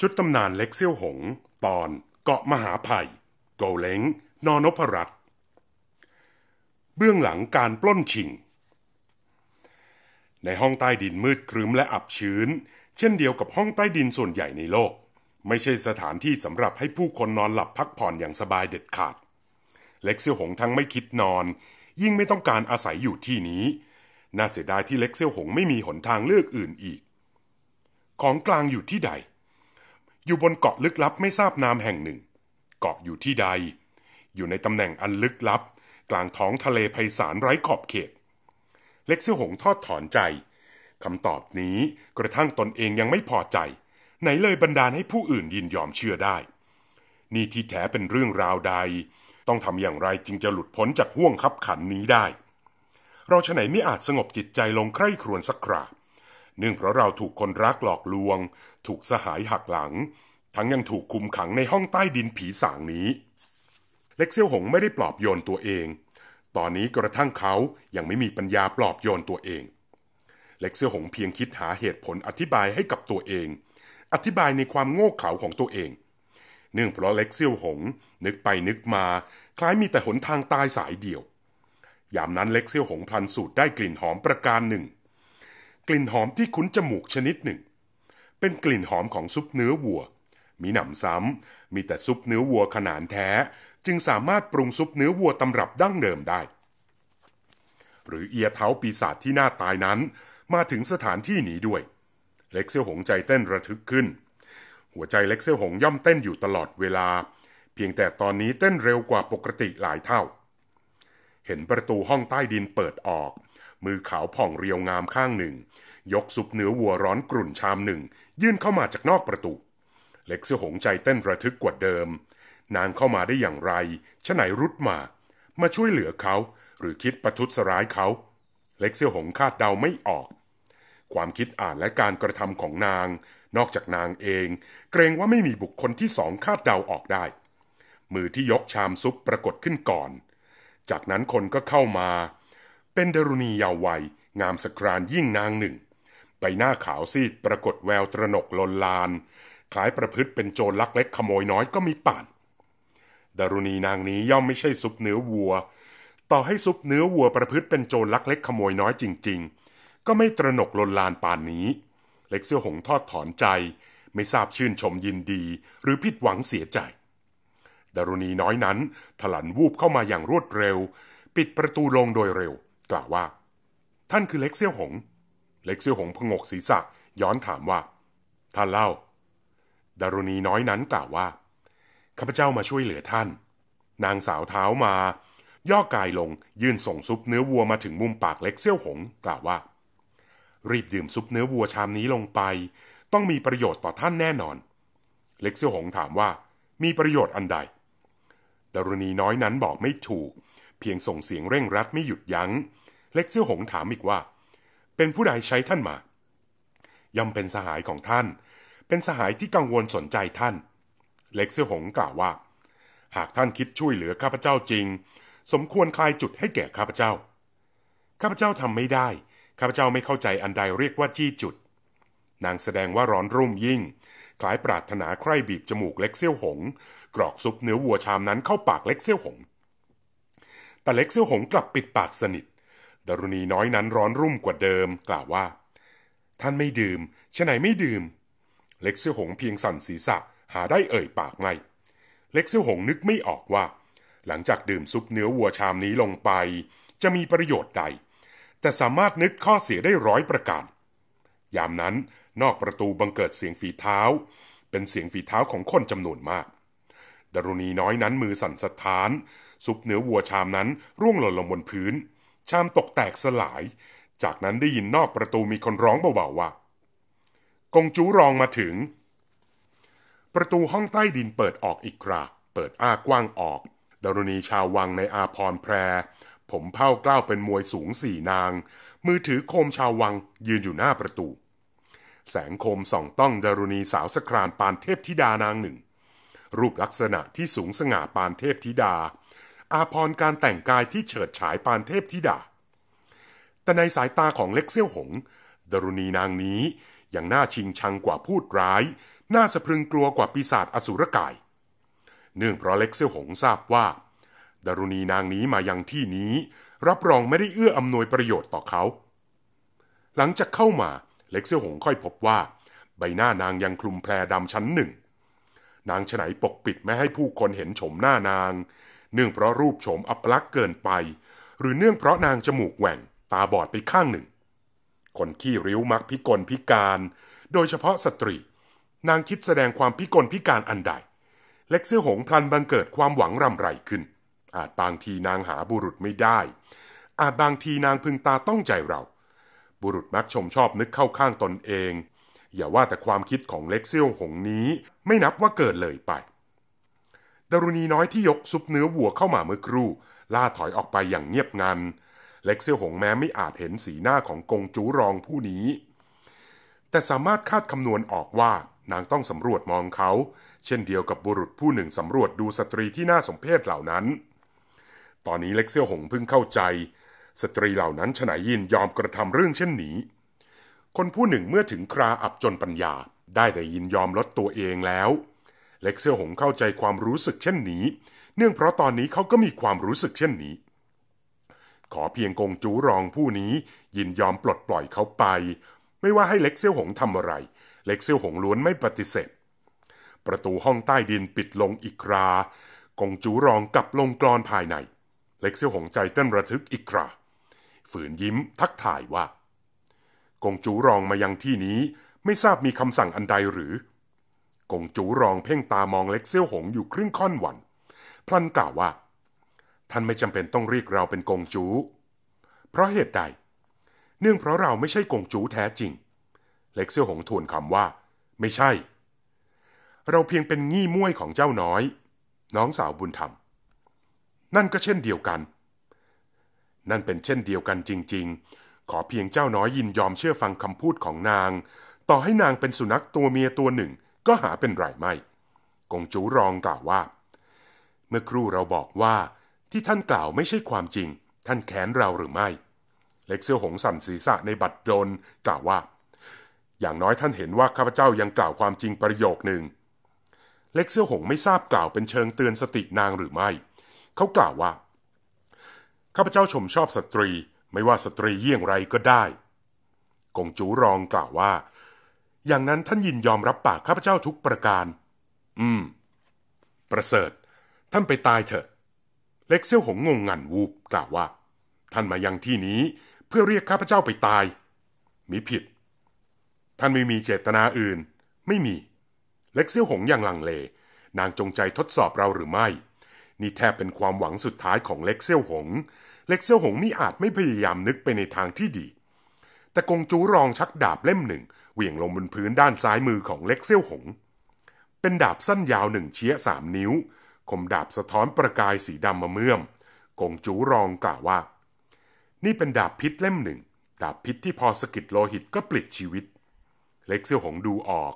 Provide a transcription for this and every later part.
ชุดตำนานเล็กเซี่ยวหง ตอนเกาะมหาภัยโกเล้งนอนพรัตเบื้องหลังการปล้นชิง ในห้องใต้ดินมืดครึ้มและอับชื้น เช่นเดียวกับห้องใต้ดินส่วนใหญ่ในโลก ไม่ใช่สถานที่สำหรับให้ผู้คนนอนหลับพักผ่อนอย่างสบายเด็ดขาด เล็กเซี่ยวหงทั้งไม่คิดนอน ยิ่งไม่ต้องการอาศัยอยู่ที่นี้น่าเสียดายที่เล็กเซี่ยวหงไม่มีหนทางเลือกอื่นอีก ของกลางอยู่ที่ใดอยู่บนเกาะลึกลับไม่ทราบนามแห่งหนึ่ง เกาะอยู่ที่ใด อยู่ในตำแหน่งอันลึกลับ กลางท้องทะเลไพศาลไร้ขอบเขต เล็กเซื่ยหงทอดถอนใจคำตอบนี้กระทั่งตนเองยังไม่พอใจ ไหนเลยบันดาลให้ผู้อื่นยินยอมเชื่อได้นี่ที่แท้เป็นเรื่องราวใด ต้องทำอย่างไรจึงจะหลุดพ้นจากห่วงคับขันนี้ได้ เราฉไหนไม่อาจสงบจิตใจลงใคร่ครวญสักคราเนื่องเพราะเราถูกคนรักหลอกลวง ถูกสหายหักหลัง ทั้งยังถูกคุมขังในห้องใต้ดินผีสางนี้เล็กเซียวหงไม่ได้ปลอบโยนตัวเอง ตอนนี้กระทั่งเขายังไม่มีปัญญาปลอบโยนตัวเอง เล็กเซียวหงเพียงคิดหาเหตุผลอธิบายให้กับตัวเอง อธิบายในความโง่เขลาของตัวเองเนื่องเพราะเล็กเซียวหงนึกไปนึกมา คล้ายมีแต่หนทางตายสายเดียวยามนั้นเล็กเซียวหงพลันสูดได้กลิ่นหอมประการหนึ่งกลิ่นหอมที่คุ้นจมูกชนิดหนึ่ง เป็นกลิ่นหอมของซุปเนื้อวัว มีหนำซ้ำมีแต่ซุปเนื้อวัวขนาดแท้ จึงสามารถปรุงซุปเนื้อวัวตำรับดั้งเดิมได้ หรือเอียเท้าปีศาจที่หน้าตายนั้น มาถึงสถานที่นี้ด้วย เล็กเซี่ยวหงใจเต้นระทึกขึ้น หัวใจเล็กเซี่ยวหงย่อมเต้นอยู่ตลอดเวลา เพียงแต่ตอนนี้เต้นเร็วกว่าปกติหลายเท่า เห็นประตูห้องใต้ดินเปิดออกมือขาวผ่องเรียวงามข้างหนึ่ง ยกซุปเนื้อวัวร้อนกรุ่นชามหนึ่ง ยื่นเข้ามาจากนอกประตูเล็กเสือหงใจเต้นระทึกกว่าเดิม นางเข้ามาได้อย่างไรชะไหนรุดมา มาช่วยเหลือเขา หรือคิดประทุษร้ายเขาเล็กเสือหงคาดเดาไม่ออก ความคิดอ่านและการกระทำของนาง นอกจากนางเอง เกรงว่าไม่มีบุคคลที่สองคาดเดาออกได้ มือที่ยกชามซุปปรากฏขึ้นก่อน จากนั้นคนก็เข้ามาเป็นดรุณียาววัยงามสกรานยิ่งนางหนึ่งใบหน้าขาวซีดปรากฏแววตระหนกลนลานคล้ายประพฤติเป็นโจรลักเล็กขโมยน้อยก็มีป่านดรุณีนางนี้ย่อมไม่ใช่ซุปเนื้อวัว ต่อให้ซุปเนื้อวัวประพฤติเป็นโจรลักเล็กขโมยน้อยจริง ๆ ก็ไม่ตระหนกลนลานป่านนี้ เล็กเสื้อหงทอดถอนใจไม่ทราบชื่นชมยินดีหรือผิดหวังเสียใจดารุณีน้อยนั้นถลันวูบเข้ามาอย่างรวดเร็ว ปิดประตูลงโดยเร็วกล่าวว่า ท่านคือเล็กเซี่ยวหง เล็กเซี่ยวหงพงกศีรษะย้อนถามว่า ท่านเล่า ดารุณีน้อยนั้นกล่าวว่าข้าพเจ้ามาช่วยเหลือท่าน นางสาวเท้ามา ย่อกายลงยื่นส่งซุปเนื้อวัวมาถึงมุมปากเล็กเซี่ยวหง กล่าวว่า รีบดื่มซุปเนื้อวัวชามนี้ลงไป ต้องมีประโยชน์ต่อท่านแน่นอน เล็กเซี่ยวหงถามว่า มีประโยชน์อันใด ดารุณีน้อยนั้นบอกไม่ถูกเพียงส่งเสียงเร่งรัดไม่หยุดยัง้ง เล็กเซี่ยหงถามอีกว่า เป็นผู้ใดใช้ท่านมา ย่อมเป็นสหายของท่าน เป็นสหายที่กังวลสนใจท่าน เล็กเซี่ยหงกล่าวว่า หากท่านคิดช่วยเหลือข้าพเจ้าจริง สมควรคลายจุดให้แก่ข้าพเจ้า ข้าพเจ้าทำไม่ได้ ข้าพเจ้าไม่เข้าใจอันใดเรียกว่าจี้จุด นางแสดงว่าร้อนรุ่มยิ่งคล้ายปรารถนาใคร่บีบจมูกเล็กเซี่ยวหง กรอกซุปเนื้อวัวชามนั้นเข้าปากเล็กเซี่ยวหงแต่เล็กเซี่ยวหงกลับปิดปากสนิท ดารุณีน้อยนั้นร้อนรุ่มกว่าเดิมกล่าวว่า ท่านไม่ดื่มันไหนไม่ดื่ม เล็กเซี่ยวหงเพียงสั่นศีรษะหาได้เอ่ยปากไม่เล็กเซี่ยวหงนึกไม่ออกว่า หลังจากดื่มซุปเนื้อวัวชามนี้ลงไป จะมีประโยชน์ใด แต่สามารถนึกข้อเสียได้ร้อยประการ ยามนั้นนอกประตูบังเกิดเสียงฝีเท้า เป็นเสียงฝีเท้าของคนจำนวนมาก ดารุณีน้อยนั้นมือสั่นสะท้านซุปเนื้อวัวชามนั้น ร่วงหล่นลงบนพื้น ชามตกแตกสลาย จากนั้นได้ยินนอกประตูมีคนร้องเบาๆว่า กงจูรองมาถึง ประตูห้องใต้ดินเปิดออกอีกครา เปิดอ้ากว้างออก ดารุณีชาววังในอาพรแพร ผมเผ้ากล้าวเป็นมวยสูงสี่นาง มือถือโคมชาววัง ยืนอยู่หน้าประตู แสงโคมส่องต้องดารุณีสาวสครานปานเทพธิดานางหนึ่ง รูปลักษณะที่สูงสง่าปานเทพธิดาอาพรการแต่งกายที่เฉิดฉายปานเทพธิดา แต่ในสายตาของเล็กเซี่ยวหงดรุณีนางนี้ยังน่าชิงชังกว่าพูดร้าย น่าสะพรึงกลัวกว่าปีศาจอสุรกาย เนื่องเพราะเล็กเซี่ยวหงทราบว่าดรุณีนางนี้มา ยังที่นี้ รับรองไม่ได้เอื้ออำนวยประโยชน์ต่อเขา หลังจากเข้ามาเล็กเซี่ยวหงค่อยพบว่า ใบหน้านางยังคลุมแพรดำชั้นหนึ่ง นางฉนปกปิดไม่ให้ผู้คนเห็นชมหน้านางเนื่องเพราะรูปโฉมอัปลักษ์เกินไป หรือเนื่องเพราะนางจมูกแหว่งตาบอดไปข้างหนึ่ง คนขี้ริ้วมักพิกลพิการโดยเฉพาะสตรีนางคิดแสดงความพิกลพิการอันใด เล็กเสื้อหงพลันบังเกิดความหวังรำไรขึ้น อาจบางทีนางหาบุรุษไม่ได้ อาจบางทีนางพึงตาต้องใจเรา บุรุษมักชมชอบนึกเข้าข้างตนเอง อย่าว่าแต่ความคิดของเล็กเซี่ยวหงนี้ไม่นับว่าเกิดเลยไปดารุณีน้อยที่ยกซุปเนื้อวัวเข้ามาเมื่อครู่ล่าถอยออกไปอย่างเงียบงันเล็กเซี่ยวหงแม้ไม่อาจเห็นสีหน้าของกงจูรองผู้นี้ แต่สามารถคาดคำนวณออกว่า นางต้องสำรวจมองเขา เช่นเดียวกับบุรุษผู้หนึ่งสำรวจดูสตรีที่น่าสมเพชเหล่านั้น ตอนนี้เล็กเซี่ยวหงเพิ่งเข้าใจ สตรีเหล่านั้นฉนายยินยอมกระทำเรื่องเช่นนี้ คนผู้หนึ่งเมื่อถึงคราอับจนปัญญา ได้แต่ยินยอมลดตัวเองแล้วเล็กเซียวหงเข้าใจความรู้สึกเช่นนี้ เนื่องเพราะตอนนี้เขาก็มีความรู้สึกเช่นนี้ ขอเพียงกงจูรองผู้นี้ยินยอมปลดปล่อยเขาไป ไม่ว่าให้เล็กเซียวหงทำอะไร เล็กเซียวหงล้วนไม่ปฏิเสธ ประตูห้องใต้ดินปิดลงอีกครา กงจูรองกลับลงกรอนภายใน เล็กเซียวหงใจเต้นระทึกอีกครา ฝืนยิ้มทักทายว่า กงจูรองมายังที่นี้ไม่ทราบมีคำสั่งอันใดหรือกงจูรองเพ่งตามองเล็กเซี่ยวหงอยู่ครึ่งค่อนวัน พลันกล่าวว่า ท่านไม่จำเป็นต้องเรียกเราเป็นกงจู เพราะเหตุใด เนื่องเพราะเราไม่ใช่กงจูแท้จริง เล็กเซี่ยวหงทวนคำว่า ไม่ใช่ เราเพียงเป็นงี่มุวยของเจ้าน้อย น้องสาวบุญธรรม นั่นก็เช่นเดียวกัน นั่นเป็นเช่นเดียวกันจริงๆ ขอเพียงเจ้าน้อยยินยอมเชื่อฟังคำพูดของนาง ต่อให้นางเป็นสุนัขตัวเมียตัวหนึ่งก็หาเป็นไรไม่ กงจูรองกล่าวว่า เมื่อครู่เราบอกว่า ที่ท่านกล่าวไม่ใช่ความจริง ท่านแค้นเราหรือไม่ เล็กเซียวหงสั่นศีรษะในบัตรโดนกล่าวว่า อย่างน้อยท่านเห็นว่าข้าพเจ้ายังกล่าวความจริงประโยคหนึ่ง เล็กเซียวหงไม่ทราบกล่าวเป็นเชิงเตือนสตินางหรือไม่ เขากล่าวว่าข้าพเจ้าชมชอบสตรีไม่ว่าสตรีเยี่ยงไรก็ได้ กงจูรองกล่าวว่าอย่างนั้นท่านยินยอมรับปากข้าพเจ้าทุกประการ อืม ประเสริฐ ท่านไปตายเถอะ เล็กเซี่ยวหงงงงันวูบกล่าวว่า ท่านมายังที่นี้ เพื่อเรียกข้าพเจ้าไปตาย มิผิด ท่านไม่มีเจตนาอื่น ไม่มี เล็กเซี่ยวหงอย่างลังเล นางจงใจทดสอบเราหรือไม่ นี่แทบเป็นความหวังสุดท้ายของเล็กเซี่ยวหง เล็กเซี่ยวหงมิอาจไม่พยายามนึกไปในทางที่ดี แต่กงจูรองชักดาบเล่มหนึ่งเหวี่ยงลงบนพื้นด้านซ้ายมือของเล็กเซี่ยวหง เป็นดาบสั้นยาวหนึ่งเชี้ยสามนิ้ว คมดาบสะท้อนประกายสีดำมะเมื่อม กงจูรองกล่าวว่า นี่เป็นดาบพิษเล่มหนึ่ง ดาบพิษที่พอสกิดโลหิตก็ปลิดชีวิต เล็กเซี่ยวหงดูออก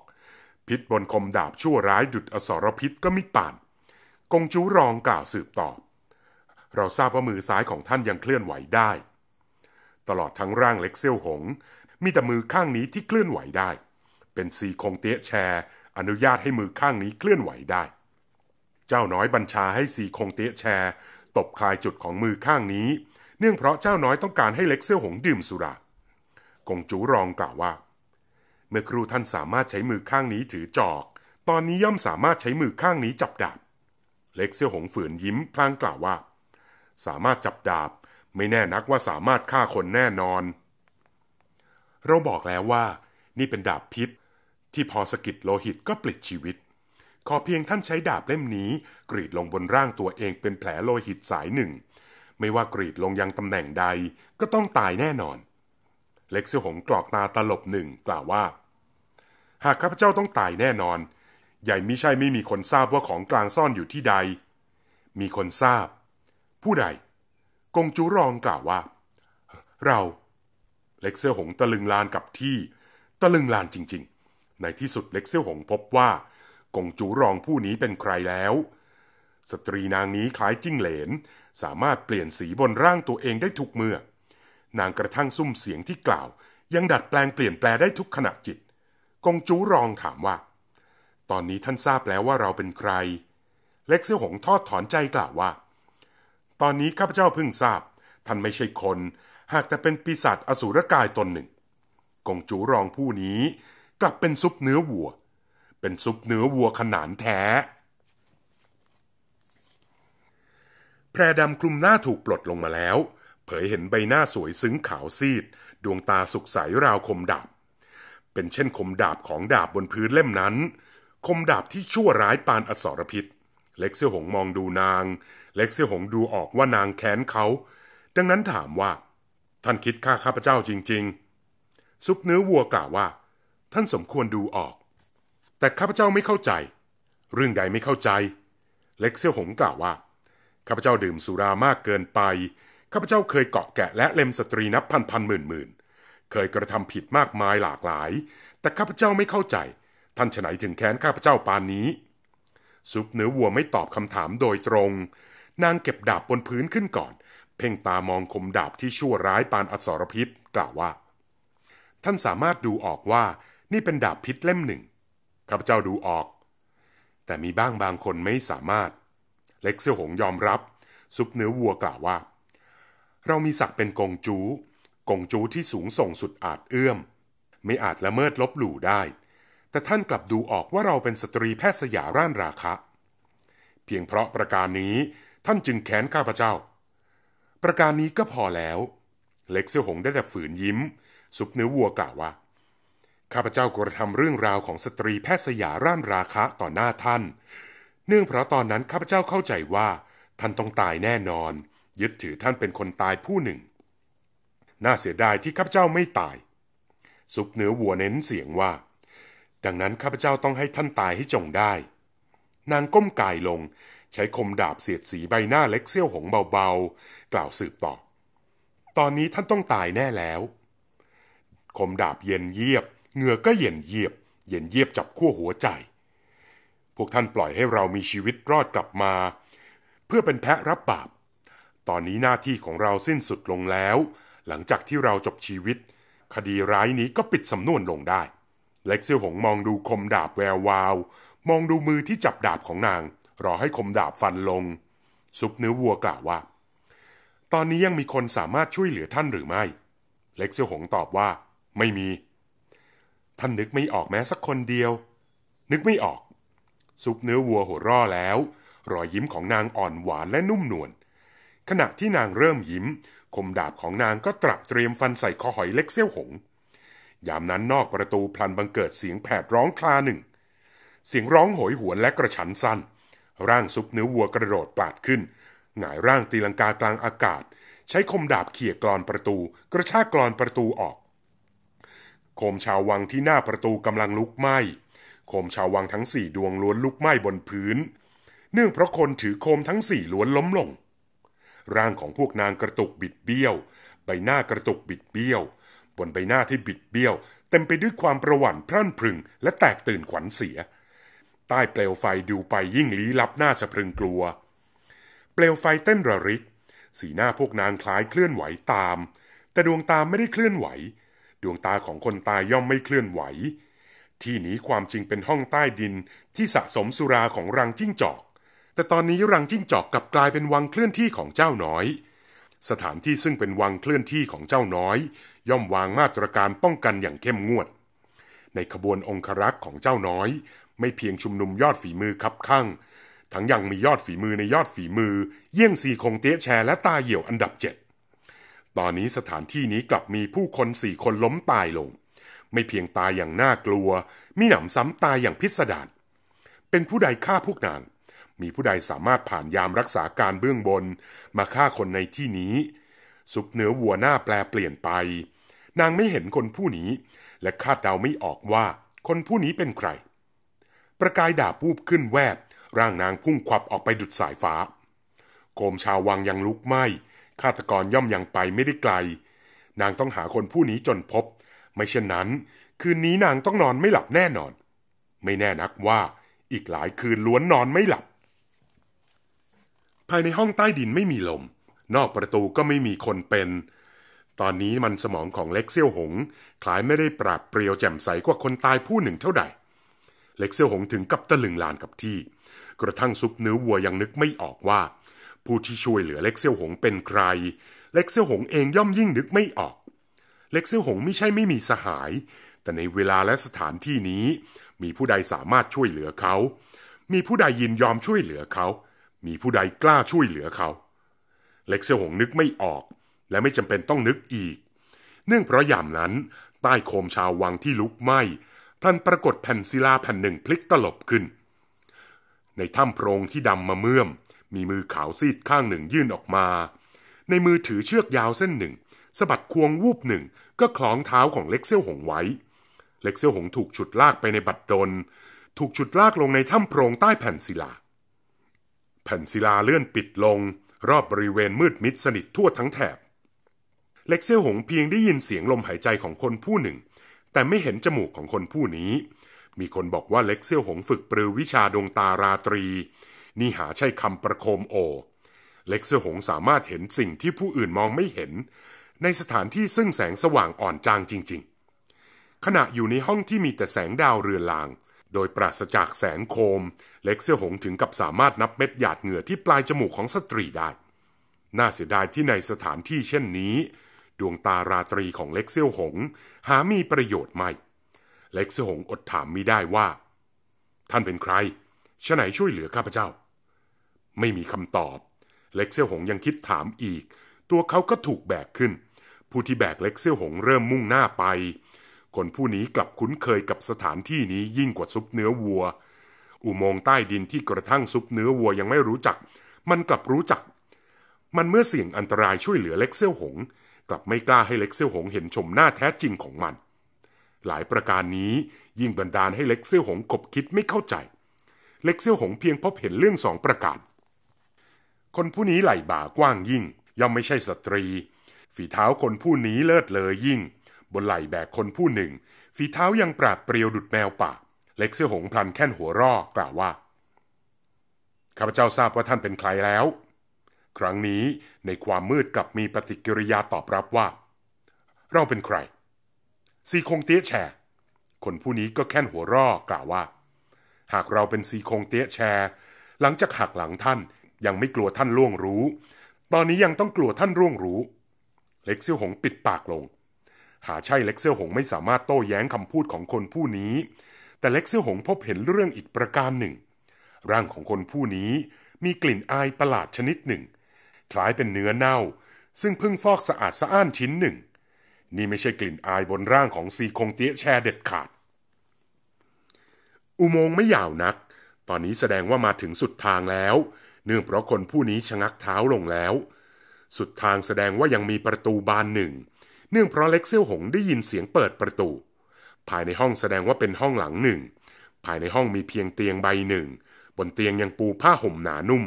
พิษบนคมดาบชั่วร้ายดุดอสรพิษก็มิป่าน กงจูรองกล่าวสืบต่อ เราทราบว่ามือซ้ายของท่านยังเคลื่อนไหวได้ ตลอดทั้งร่างเล็กเซี่ยวหงมีแต่มือข้างนี้ที่เคลื่อนไหวได้ เป็นซีคงเตี้ยแชร์ อนุญาตให้มือข้างนี้เคลื่อนไหวได้ เจ้าน้อยบัญชาให้ซีคงเตี้ยแชร์ตบคลายจุดของมือข้างนี้ เนื่องเพราะเจ้าน้อยต้องการให้เล็กเซี่ยวหงดื่มสุรากงจูรองกล่าวว่า เมื่อครูท่านสามารถใช้มือข้างนี้ถือจอก ตอนนี้ย่อมสามารถใช้มือข้างนี้จับดาบ เล็กเซี่ยวหงฝืนยิ้มพลางกล่าวว่า สามารถจับดาบ ไม่แน่นักว่าสามารถฆ่าคนแน่นอนเราบอกแล้วว่า นี่เป็นดาบพิษ ที่พอสกิดโลหิตก็ปลิดชีวิต ขอเพียงท่านใช้ดาบเล่มนี้ กรีดลงบนร่างตัวเองเป็นแผลโลหิตสายหนึ่ง ไม่ว่ากรีดลงยังตำแหน่งใดก็ต้องตายแน่นอน เล็กเซือหงกรอกตาตลบหนึ่งกล่าวว่า หากข้าพเจ้าต้องตายแน่นอน ใหญ่มิใช่ไม่มีคนทราบว่าของกลางซ่อนอยู่ที่ใด มีคนทราบ ผู้ใด กงจูรองกล่าวว่า เราเล็กเซี่ยวหงตะลึงลานกับที่ ตะลึงลานจริง ๆ ในที่สุดเล็กเซี่ยวหงพบว่า กงจูรองผู้นี้เป็นใครแล้ว สตรีนางนี้คล้ายจิ้งเหลน สามารถเปลี่ยนสีบนร่างตัวเองได้ทุกเมื่อนางกระทั่งซุ่มเสียงที่กล่าว ยังดัดแปลงเปลี่ยนแปลได้ทุกขณะจิต กงจูรองถามว่า ตอนนี้ท่านทราบแล้วว่าเราเป็นใคร เล็กเซี่ยวหงทอดถอนใจกล่าวว่า ตอนนี้ข้าพเจ้าเพิ่งทราบ ท่านไม่ใช่คนหากแต่เป็นปีศาจอสูรกายตนหนึ่ง กงจูรองผู้นี้กลับเป็นซุปเนื้อวัว เป็นซุปเนื้อวัวขนานแท้ แพรดำคลุมหน้าถูกปลดลงมาแล้ว เผยเห็นใบหน้าสวยซึ้งขาวซีด ดวงตาสุกใสราวคมดาบเป็นเช่นคมดาบของดาบบนพื้นเล่มนั้น คมดาบที่ชั่วร้ายปานอสรพิษ เล็กเสี่ยหงมองดูนาง เล็กเสี่ยหงดูออกว่านางแค้นเขา ดังนั้นถามว่าท่านคิดฆ่าข้าพเจ้าจริงๆซุปเนื้อวัวกล่าวว่า ท่านสมควรดูออก แต่ข้าพเจ้าไม่เข้าใจ เรื่องใดไม่เข้าใจ เล็กเซี่ยวหงกล่าวว่า ข้าพเจ้าดื่มสุรามากเกินไป ข้าพเจ้าเคยเกาะแกะและเล็มสตรีนับพันพันหมื่นหมื่นเคยกระทำผิดมากมายหลากหลาย แต่ข้าพเจ้าไม่เข้าใจ ท่านฉไหนถึงแค้นข้าพเจ้าปานนี้ซุปเนื้อวัวไม่ตอบคำถามโดยตรง นางเก็บดาบบนพื้นขึ้นก่อนเพ่งตามองคมดาบ ที่ชั่วร้ายปานอสรพิษ กล่าวว่า ท่านสามารถดูออกว่า นี่เป็นดาบพิษเล่มหนึ่งข้าพเจ้าดูออก แต่มีบ้างบางคนไม่สามารถ เล็กเสือยหงยอมรับซุปเนื้อวัวกล่าวว่า เรามีศักดิ์เป็นกงจูกงจูที่สูงส่งสุดอาจเอื้อมไม่อาจละเมิดลบหลู่ได้ แต่ท่านกลับดูออกว่าเราเป็นสตรีแพทย์สยาร่านราคะ เพียงเพราะประการนี้ ท่านจึงแค้นข้าพเจ้าประการนี้ก็พอแล้ว เล็กเสี่ยวหงได้แต่ฝืนยิ้มซุปเนื้อวัวกล่าวว่าข้าพเจ้ากระทำเรื่องราวของสตรีแพทย์สยาร่านราคะต่อหน้าท่าน เนื่องเพราะตอนนั้นข้าพเจ้าเข้าใจว่าท่านต้องตายแน่นอน ยึดถือท่านเป็นคนตายผู้หนึ่งน่าเสียดายที่ข้าพเจ้าไม่ตายซุปเนื้อวัวเน้นเสียงว่า ดังนั้นข้าพเจ้าต้องให้ท่านตายให้จงได้ นางก้มกายลงใช้คมดาบเสียดสีใบหน้าเล็กเซี่ยวหงเบาๆ กล่าวสืบต่อ ตอนนี้ท่านต้องตายแน่แล้ว คมดาบเย็นเยียบ เหงื่อก็เย็นเยียบ เย็นเยียบจับขั้วหัวใจ พวกท่านปล่อยให้เรามีชีวิตรอดกลับมา เพื่อเป็นแพะรับบาป ตอนนี้หน้าที่ของเราสิ้นสุดลงแล้ว หลังจากที่เราจบชีวิต คดีร้ายนี้ก็ปิดสำนวนลงได้ เล็กเซี่ยวหงมองดูคมดาบแวววาว มองดูมือที่จับดาบของนางรอให้คมดาบฟันลงซุปเนื้อวัวกล่าวว่า ตอนนี้ยังมีคนสามารถช่วยเหลือท่านหรือไม่ เล็กเซียวหงตอบว่า ไม่มี ท่านนึกไม่ออกแม้สักคนเดียว นึกไม่ออกซุปเนื้อวัวหัวร่อแล้ว รอยยิ้มของนางอ่อนหวานและนุ่มนวลขณะที่นางเริ่มยิ้มคมดาบของนางก็ตรับเตรียมฟันใส่คอหอยเล็กเซี่ยวหง ยามนั้นนอกประตูพลันบังเกิดเสียงแผดร้องคลาหนึ่ง เสียงร้องโหยหวนและกระฉันสั้นร่าง ซุปเนื้อวัวกระโดดปาด ขึ้น หงาย ร่างตีลังกากลางอากาศ ใช้คมดาบ เขี่ยกรอน ประตูกระชากกรอน ประตูออก โคมชาว วังที่ หน้า ประตูกำลังลุกไหม้โคมชาว วังทั้งสี่ดวงล้วนลุกไหม้บนพื้น เนื่องเพราะคนถือ โคมทั้งสี่ล้วนล้มลง ร่างของพวกนางกระตุกบิดเบี้ยว ใบหน้ากระตุกบิดเบี้ยว บนใบหน้าที่บิดเบี้ยว เต็มไปด้วยความประหวั่นพรั่นพรึง และแตกตื่นขวัญเสียใต้เปลวไฟดูไปยิ่งลี้ลับน่าสะพรึงกลัว เปลวไฟเต้นระริกสีหน้าพวกนางคล้ายเคลื่อนไหวตาม แต่ดวงตาไม่ได้เคลื่อนไหว ดวงตาของคนตายย่อมไม่เคลื่อนไหวที่นี้ความจริงเป็นห้องใต้ดินที่สะสมสุราของรังจิ้งจอก แต่ตอนนี้รังจิ้งจอกกลับกลายเป็นวังเคลื่อนที่ของเจ้าน้อย สถานที่ซึ่งเป็นวังเคลื่อนที่ของเจ้าน้อย ย่อมวางมาตรการป้องกันอย่างเข้มงวด ในขบวนองครักษ์ของเจ้าน้อยไม่เพียงชุมนุมยอดฝีมือคับข้าง ทั้งยังมียอดฝีมือในยอดฝีมือ เยี่ยงสีคงเตี้ยแชร์ และตาเหี่ยวอันดับเจ็ดตอนนี้สถานที่นี้กลับมีผู้คนสี่คนล้มตายลง ไม่เพียงตายอย่างน่ากลัว มีหนำซ้ำตายอย่างพิสดาร เป็นผู้ใดฆ่าพวกนาง มีผู้ใดสามารถผ่านยามรักษาการเบื้องบน มาฆ่าคนในที่นี้ซุปเนื้อวัวหน้าแปลเปลี่ยนไป นางไม่เห็นคนผู้นี้ และคาดเดาไม่ออกว่า คนผู้นี้เป็นใครประกายดาบพูบขึ้นแวบร่างนางพุ่งขวับออกไปดุดสายฟ้า โคมชาววังยังลุกไหม้ฆาตกรย่อมยังไปไม่ได้ไกล นางต้องหาคนผู้นี้จนพบ ไม่เช่นนั้นคืนนี้นางต้องนอนไม่หลับแน่นอน ไม่แน่นักว่าอีกหลายคืนล้วนนอนไม่หลับ ภายในห้องใต้ดินไม่มีลม นอกประตูก็ไม่มีคนเป็น ตอนนี้มันสมองของเล็กเซี่ยวหงคล้ายไม่ได้ปราบเปรียวแจ่มใสกว่าคนตายผู้หนึ่งเท่าใดเล็กเซี่ยวหงถึงกับตะลึงลานกับที่ กระทั่งซุปเนื้อวัวยังนึกไม่ออกว่า ผู้ที่ช่วยเหลือเล็กเซี่ยวหงเป็นใคร เล็กเซี่ยวหงเองย่อมยิ่งนึกไม่ออก เล็กเซี่ยวหงไม่ใช่ไม่มีสหาย แต่ในเวลาและสถานที่นี้มีผู้ใดสามารถช่วยเหลือเขา มีผู้ใดยินยอมช่วยเหลือเขา มีผู้ใดกล้าช่วยเหลือเขา เล็กเซี่ยวหงนึกไม่ออก และไม่จำเป็นต้องนึกอีก เนื่องเพราะยามนั้นใต้โคมชาววังที่ลุกไหม้พลันปรากฏแผ่นศิลาแผ่นหนึ่งพลิกตลบขึ้น ในถ้ำโพรงที่ดำมาเมื่อมมีมือขาวซีดข้างหนึ่งยื่นออกมา ในมือถือเชือกยาวเส้นหนึ่งสะบัดควงวูบหนึ่งก็คล้องเท้าของเล็กเซี่ยวหงไว้ เล็กเซี่ยวหงถูกฉุดลากไปในบัดดลถูกฉุดลากลงในถ้ำโพรงใต้แผ่นศิลาแผ่นศิลาเลื่อนปิดลงรอบบริเวณมืดมิดสนิททั่วทั้งแถบ เล็กเซี่ยวหงเพียงได้ยินเสียงลมหายใจของคนผู้หนึ่งแต่ไม่เห็นจมูกของคนผู้นี้ มีคนบอกว่าเล็กเซี่ยวหงฝึกปรือวิชาดวงตาราตรี นี่หาใช่คำประโคมโอ เล็กเซี่ยวหงสามารถเห็นสิ่งที่ผู้อื่นมองไม่เห็น ในสถานที่ซึ่งแสงสว่างอ่อนจางจริงๆ ขณะอยู่ในห้องที่มีแต่แสงดาวเรือนลาง โดยปราศจากแสงโคม เล็กเซี่ยวหงถึงกับสามารถนับเม็ดหยาดเหงื่อที่ปลายจมูกของสตรีได้ น่าเสียดายที่ในสถานที่เช่นนี้ดวงตาราตรีของเล็กเซี่ยวหงหามีประโยชน์ไม่เล็กเซี่ยวหงอดถามมิได้ว่า ท่านเป็นใครชะไหนช่วยเหลือข้าพเจ้า ไม่มีคำตอบ เล็กเซี่ยวหงยังคิดถามอีก ตัวเขาก็ถูกแบกขึ้น ผู้ที่แบกเล็กเซี่ยวหงเริ่มมุ่งหน้าไป คนผู้นี้กลับคุ้นเคยกับสถานที่นี้ยิ่งกว่าซุปเนื้อวัว อุโมงค์ใต้ดินที่กระทั่งซุปเนื้อวัวยังไม่รู้จัก มันกลับรู้จัก มันเมื่อเสี่ยงอันตรายช่วยเหลือเล็กเซี่ยวหงกลับไม่กล้าให้เล็กเซี่ยวหงเห็นชมหน้าแท้จริงของมัน หลายประการนี้ยิ่งบันดาลให้เล็กเซี่ยวหงกบคิดไม่เข้าใจ เล็กเซี่ยวหงเพียงพบเห็นเรื่องสองประการ คนผู้นี้ไหลบ่ากว้างยิ่ง ย่อมไม่ใช่สตรี ฝีเท้าคนผู้นี้เลิศเลยยิ่ง บนไหลแบกคนผู้หนึ่ง ฝีเท้ายังปราดเปรียวดุดแมวป่าเล็กเซี่ยวหงพลันแค่นหัวรอกล่าวว่าข้าพเจ้าทราบว่าท่านเป็นใครแล้วครั้งนี้ในความมืดกลับมีปฏิกิริยาตอบรับว่า เราเป็นใคร ซีคงเตี้ยแชร์คนผู้นี้ก็แค่นหัวรอกล่าวว่า หากเราเป็นซีคงเตี้ยแชร์หลังจากหักหลังท่านยังไม่กลัวท่านล่วงรู้ ตอนนี้ยังต้องกลัวท่านร่วงรู้ เล็กเซี่ยวหงปิดปากลงหาใช่เล็กเซี่ยวหงไม่สามารถโต้แย้งคำพูดของคนผู้นี้ แต่เล็กเซี่ยวหงพบเห็นเรื่องอีกประการหนึ่งร่างของคนผู้นี้มีกลิ่นอายประหลาดชนิดหนึ่งคล้ายเป็นเนื้อเน่า ซึ่งเพิ่งฟอกสะอาดสะอ้านชิ้นหนึ่ง นี่ไม่ใช่กลิ่นอายบนร่างของซีคงเตี้ยแชเด็ดขาด อุโมงค์ไม่ยาวนัก ตอนนี้แสดงว่ามาถึงสุดทางแล้ว เนื่องเพราะคนผู้นี้ชะงักเท้าลงแล้ว สุดทางแสดงว่ายังมีประตูบานหนึ่ง เนื่องเพราะเล็กเซี่ยวหงได้ยินเสียงเปิดประตู ภายในห้องแสดงว่าเป็นห้องหลังหนึ่ง ภายในห้องมีเพียงเตียงใบหนึ่ง บนเตียงยังปูผ้าห่มหนานุ่ม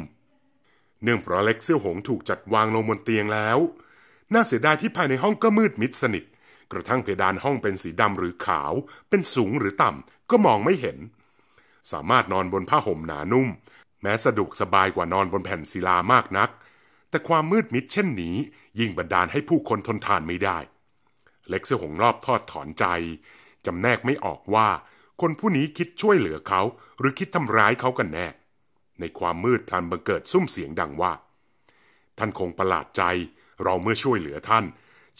เนื่องเพราะเล็กเซี่ยวหงถูกจัดวางลง บนเตียงแล้ว น่าเสียดายที่ภายในห้องก็มืดมิดสนิท กระทั่ง เพดานห้องเป็นสีดำหรือขาว เป็นสูงหรือต่ำ ก็มองไม่เห็น สามารถนอนบนผ้าห่มหนานุ่ม แม้สะดวกสบายกว่านอนบนแผ่นศิลามากนัก แต่ความมืดมิดเช่นนี้ ยิ่งบันดาลให้ผู้คนทนทานไม่ได้ เล็กเซี่ยวหงรอบทอดถอนใจ จำแนกไม่ออกว่า คนผู้นี้คิดช่วยเหลือเขา หรือคิดทำร้ายเขากันแน่ในความมืดพลันบังเกิดซุ้มเสียงดังว่า ท่านคงประหลาดใจ เราเมื่อช่วยเหลือท่าน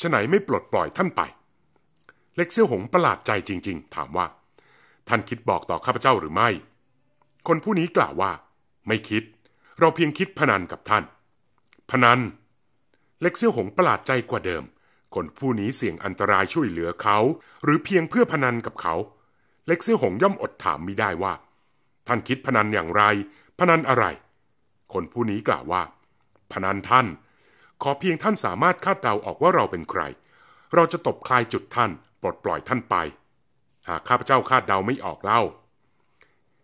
ฉะไหนไม่ปลดปล่อยท่านไป เล็กเซี่ยวหงประหลาดใจจริง ๆ ถามว่า ท่านคิดบอกต่อข้าพเจ้าหรือไม่ คนผู้นี้กล่าวว่า ไม่คิด เราเพียงคิดพนันกับท่าน พนัน เล็กเซี่ยวหงประหลาดใจกว่าเดิม คนผู้นี้เสี่ยงอันตรายช่วยเหลือเขา หรือเพียงเพื่อพนันกับเขา เล็กเซี่ยวหงย่อมอดถามไม่ได้ว่าท่านคิดพนันอย่างไรพนันอะไร คนผู้นี้กล่าวว่า พนันท่าน ขอเพียงท่านสามารถคาดเดาออกว่าเราเป็นใคร เราจะตบคลายจุดท่านปลดปล่อยท่านไปหากข้าพเจ้าคาดเดาไม่ออกเล่า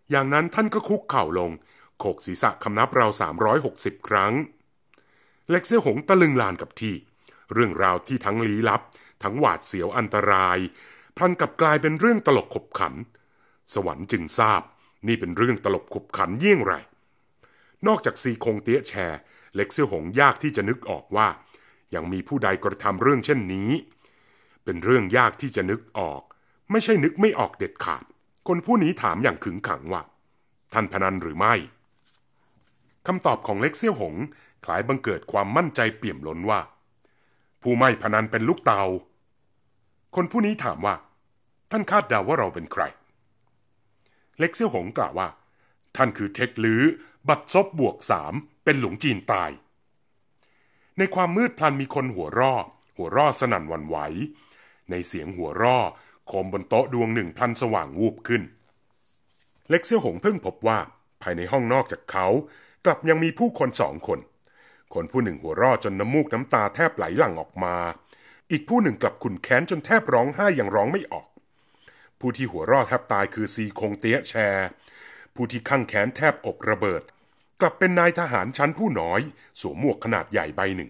อย่างนั้นท่านก็คุกเข่าลงโขกศีรษะคำนับเรา360ครั้งเล็กเสี่ยหงตะลึงลานกับที่ เรื่องราวที่ทั้งลี้ลับ ทั้งหวาดเสียวอันตราย พลันกลับกลายเป็นเรื่องตลกขบขัน สวรรค์จึงทราบนี่เป็นเรื่องตลบขบขันเยี่ยงไรนอกจากซีคงเตี้ยแชร์เล็กเซี่ยวหงยากที่จะนึกออกว่า ยังมีผู้ใดกระทำเรื่องเช่นนี้ เป็นเรื่องยากที่จะนึกออก ไม่ใช่นึกไม่ออกเด็ดขาด คนผู้นี้ถามอย่างขึงขังว่าท่านพนันหรือไม่คำตอบของเล็กเซี่ยวหงคลายบังเกิดความมั่นใจเปี่ยมล้นว่า ผู้ไม่พนันเป็นลูกเตาคนผู้นี้ถามว่า ท่านคาดเดาว่าเราเป็นใครเล็กเซี่ยวหงกล่าวว่า ท่านคือเทคลือ บัตซบบวกสาม เป็นหลวงจีนตาย ในความมืดพลันมีคนหัวรอหัวรอสนั่นวันไหวในเสียงหัวรอโคมบนโต๊ะดวงหนึ่งพลันสว่างวูบขึ้น เล็กเซี่ยวหงเพิ่งพบว่าภายในห้องนอกจากเขากลับยังมีผู้คนสองคน คนผู้หนึ่งหัวรอจนน้ำมูกน้ำตาแทบไหลหลั่งออกมา อีกผู้หนึ่งกลับขุนแค้นจนแทบร้องไห้อย่างร้องไม่ออกผู้ที่หัวรอดแทบตายคือซีคงเตี้ยแชร์ ผู้ที่ข้างแขนแทบอกระเบิด กลับเป็นนายทหารชั้นผู้น้อย สวมหมวกขนาดใหญ่ใบหนึ่ง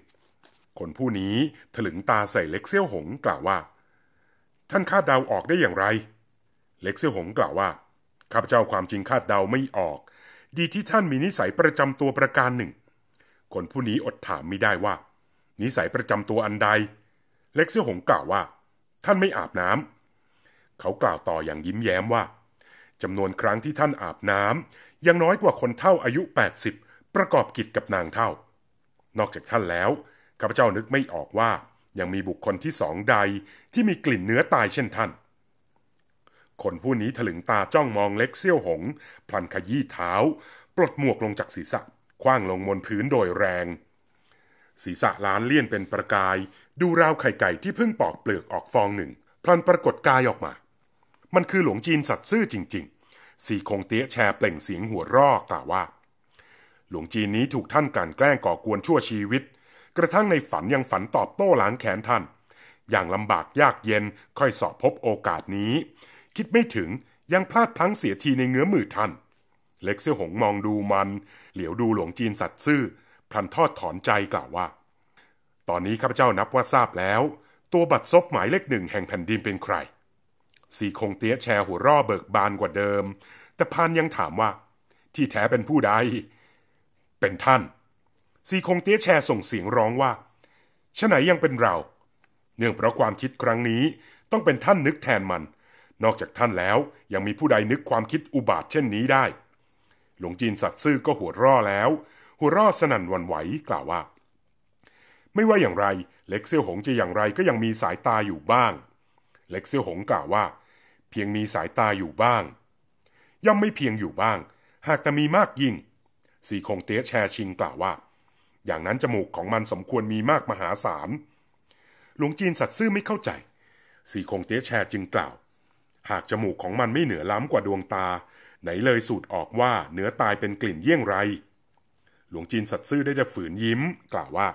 คนผู้นี้ถลึงตาใส่เล็กเซี่ยวหงกล่าวว่า ท่านคาดเดาออกได้อย่างไร เล็กเซี่ยวหงกล่าวว่า ข้าพเจ้าความจริงคาดเดาไม่ออก ดีที่ท่านมีนิสัยประจำตัวประการหนึ่ง คนผู้นี้อดถามไม่ได้ว่า นิสัยประจำตัวอันใด เล็กเซี่ยวหงกล่าวว่า ท่านไม่อาบน้ำเขากล่าวต่ออย่างยิ้มแย้มว่า จำนวนครั้งที่ท่านอาบน้ำยังน้อยกว่าคนเท่าอายุ 80 ประกอบกิจกับนางเท่า นอกจากท่านแล้ว ข้าพเจ้านึกไม่ออกว่ายังมีบุคคลที่สองใดที่มีกลิ่นเนื้อตายเช่นท่าน คนผู้นี้ถลึงตาจ้องมองเล็กเซี่ยวหง พลันขยี้เท้า ปลดหมวกลงจากศีรษะคว้างลงบนพื้นโดยแรง ศีรษะล้านเลี่ยนเป็นประกาย ดูราวไข่ไก่ที่เพิ่งปอกเปลือกออกฟองหนึ่งพลันปรากฏกายออกมามันคือหลวงจีนสัตว์ซื่อจริง ๆ สีคงเตี้ยแชร์เปล่งเสียงหัวรอกกล่าวว่า หลวงจีนนี้ถูกท่านกลั่นแกล้งก่อกวนชั่วชีวิต กระทั่งในฝันยังฝันตอบโต้หลางแขนท่าน อย่างลำบากยากเย็นค่อยสอบพบโอกาสนี้ คิดไม่ถึงยังพลาดพลั้งเสียทีในเงื้อมือท่าน เล็กเสี่ยวหงมองดูมัน เหลียวดูหลวงจีนสัตว์ซื่อพลันทอดถอนใจกล่าวว่า ตอนนี้ข้าพเจ้านับว่าทราบแล้ว ตัวบัตรซบหมายเลขหนึ่งแห่งแผ่นดินเป็นใครสีคงเตี้ยแชร์หัวร่อเบิกบานกว่าเดิม แต่พานยังถามว่า ที่แท้เป็นผู้ใด เป็นท่าน สีคงเตี้ยแชร์ส่งเสียงร้องว่าันไหนยังเป็นเรา เนื่องเพราะความคิดครั้งนี้ต้องเป็นท่านนึกแทนมัน นอกจากท่านแล้ว ยังมีผู้ใดนึกความคิดอุบาทเช่นนี้ได้ หลวงจีนสัตซ์ซื่อก็หัวร่อแล้ว หัวร่อสนั่นวันไหวกล่าวว่า ไม่ว่าอย่างไรเล็กเซี่ยวหงจะอย่างไรก็ยังมีสายตาอยู่บ้าง เล็กเซี่ยวหงกล่าวว่าเพียงมีสายตาอยู่บ้าง ย่อมไม่เพียงอยู่บ้าง หากแต่มีมากยิ่ง สีคงเต้ยแชร์ชิงกล่าวว่า อย่างนั้นจมูกของมันสมควรมีมากมหาศาลหลวงจีนสัตซ์ซื่อไม่เข้าใจสีคงเต้ยแชร์จึงกล่าว หากจมูกของมันไม่เหนือล้ำกว่าดวงตา ไหนเลยสูดออกว่าเนื้อตายเป็นกลิ่นเยี่ยงไร หลวงจีนสัตซ์ซื่อได้จะฝืนยิ้ม กล่าวว่า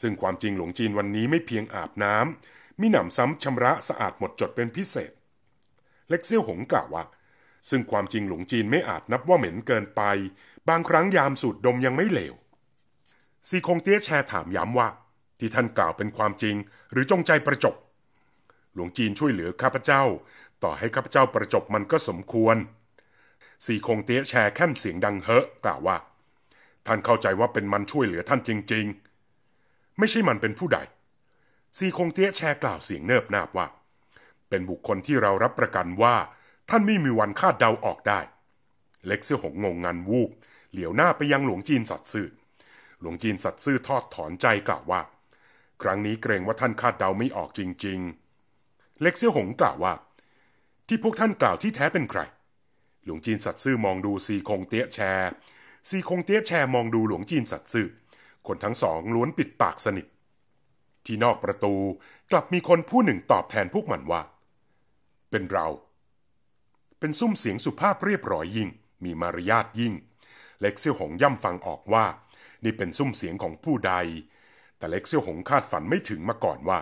ซึ่งความจริงหลวงจีนวันนี้ไม่เพียงอาบน้ำมิหนำซ้ำชำระสะอาดหมดจดเป็นพิเศษเล็กเซี่ยวหงกล่าวว่า ซึ่งความจริงหลงจีนไม่อาจนับว่าเหม็นเกินไป บางครั้งยามสูดดมยังไม่เลวซีคงเตี้ยแชร์ถามย้ำว่า ที่ท่านกล่าวเป็นความจริงหรือจงใจประจบ หลวงจีนช่วยเหลือข้าพเจ้า ต่อให้ข้าพเจ้าประจบมันก็สมควรซีคงเตี้ยแชร์แค้นเสียงดังเฮะกล่าวว่า ท่านเข้าใจว่าเป็นมันช่วยเหลือท่านจริง ๆ ไม่ใช่มันเป็นผู้ใดซีคงเตี้ยแชร์กล่าวเสียงเนิบนาบว่าเป็นบุคคลที่เรารับประกันว่า ท่านไม่มีวันคาดเดาออกได้ เล็กเซื่อหงงงงันวูบเหลียวหน้าไปยังหลวงจีนสัตซ์ซื่อ หลวงจีนสัตซ์ซื่อทอดถอนใจกล่าวว่า ครั้งนี้เกรงว่าท่านคาดเดาไม่ออกจริงๆ เล็กเซื่อหงกล่าวว่า ที่พวกท่านกล่าวที่แท้เป็นใคร หลวงจีนสัตซ์ซื่อมองดูซีคงเตี้ยแชร์ซีคงเตี้ยแชร์มองดูหลวงจีนสัตซ์ซื่อคนทั้งสองล้วนปิดปากสนิท ที่นอกประตูกลับมีคนผู้หนึ่งตอบแทนพวกมันว่าเป็นเรา เป็นซุ้มเสียงสุภาพเรียบร้อยยิ่ง มีมารยาทยิ่ง เล็กเซี่ยวหงย่ำฟังออกว่า นี่เป็นซุ้มเสียงของผู้ใด แต่เล็กเซี่ยวหงคาดฝันไม่ถึงมาก่อนว่า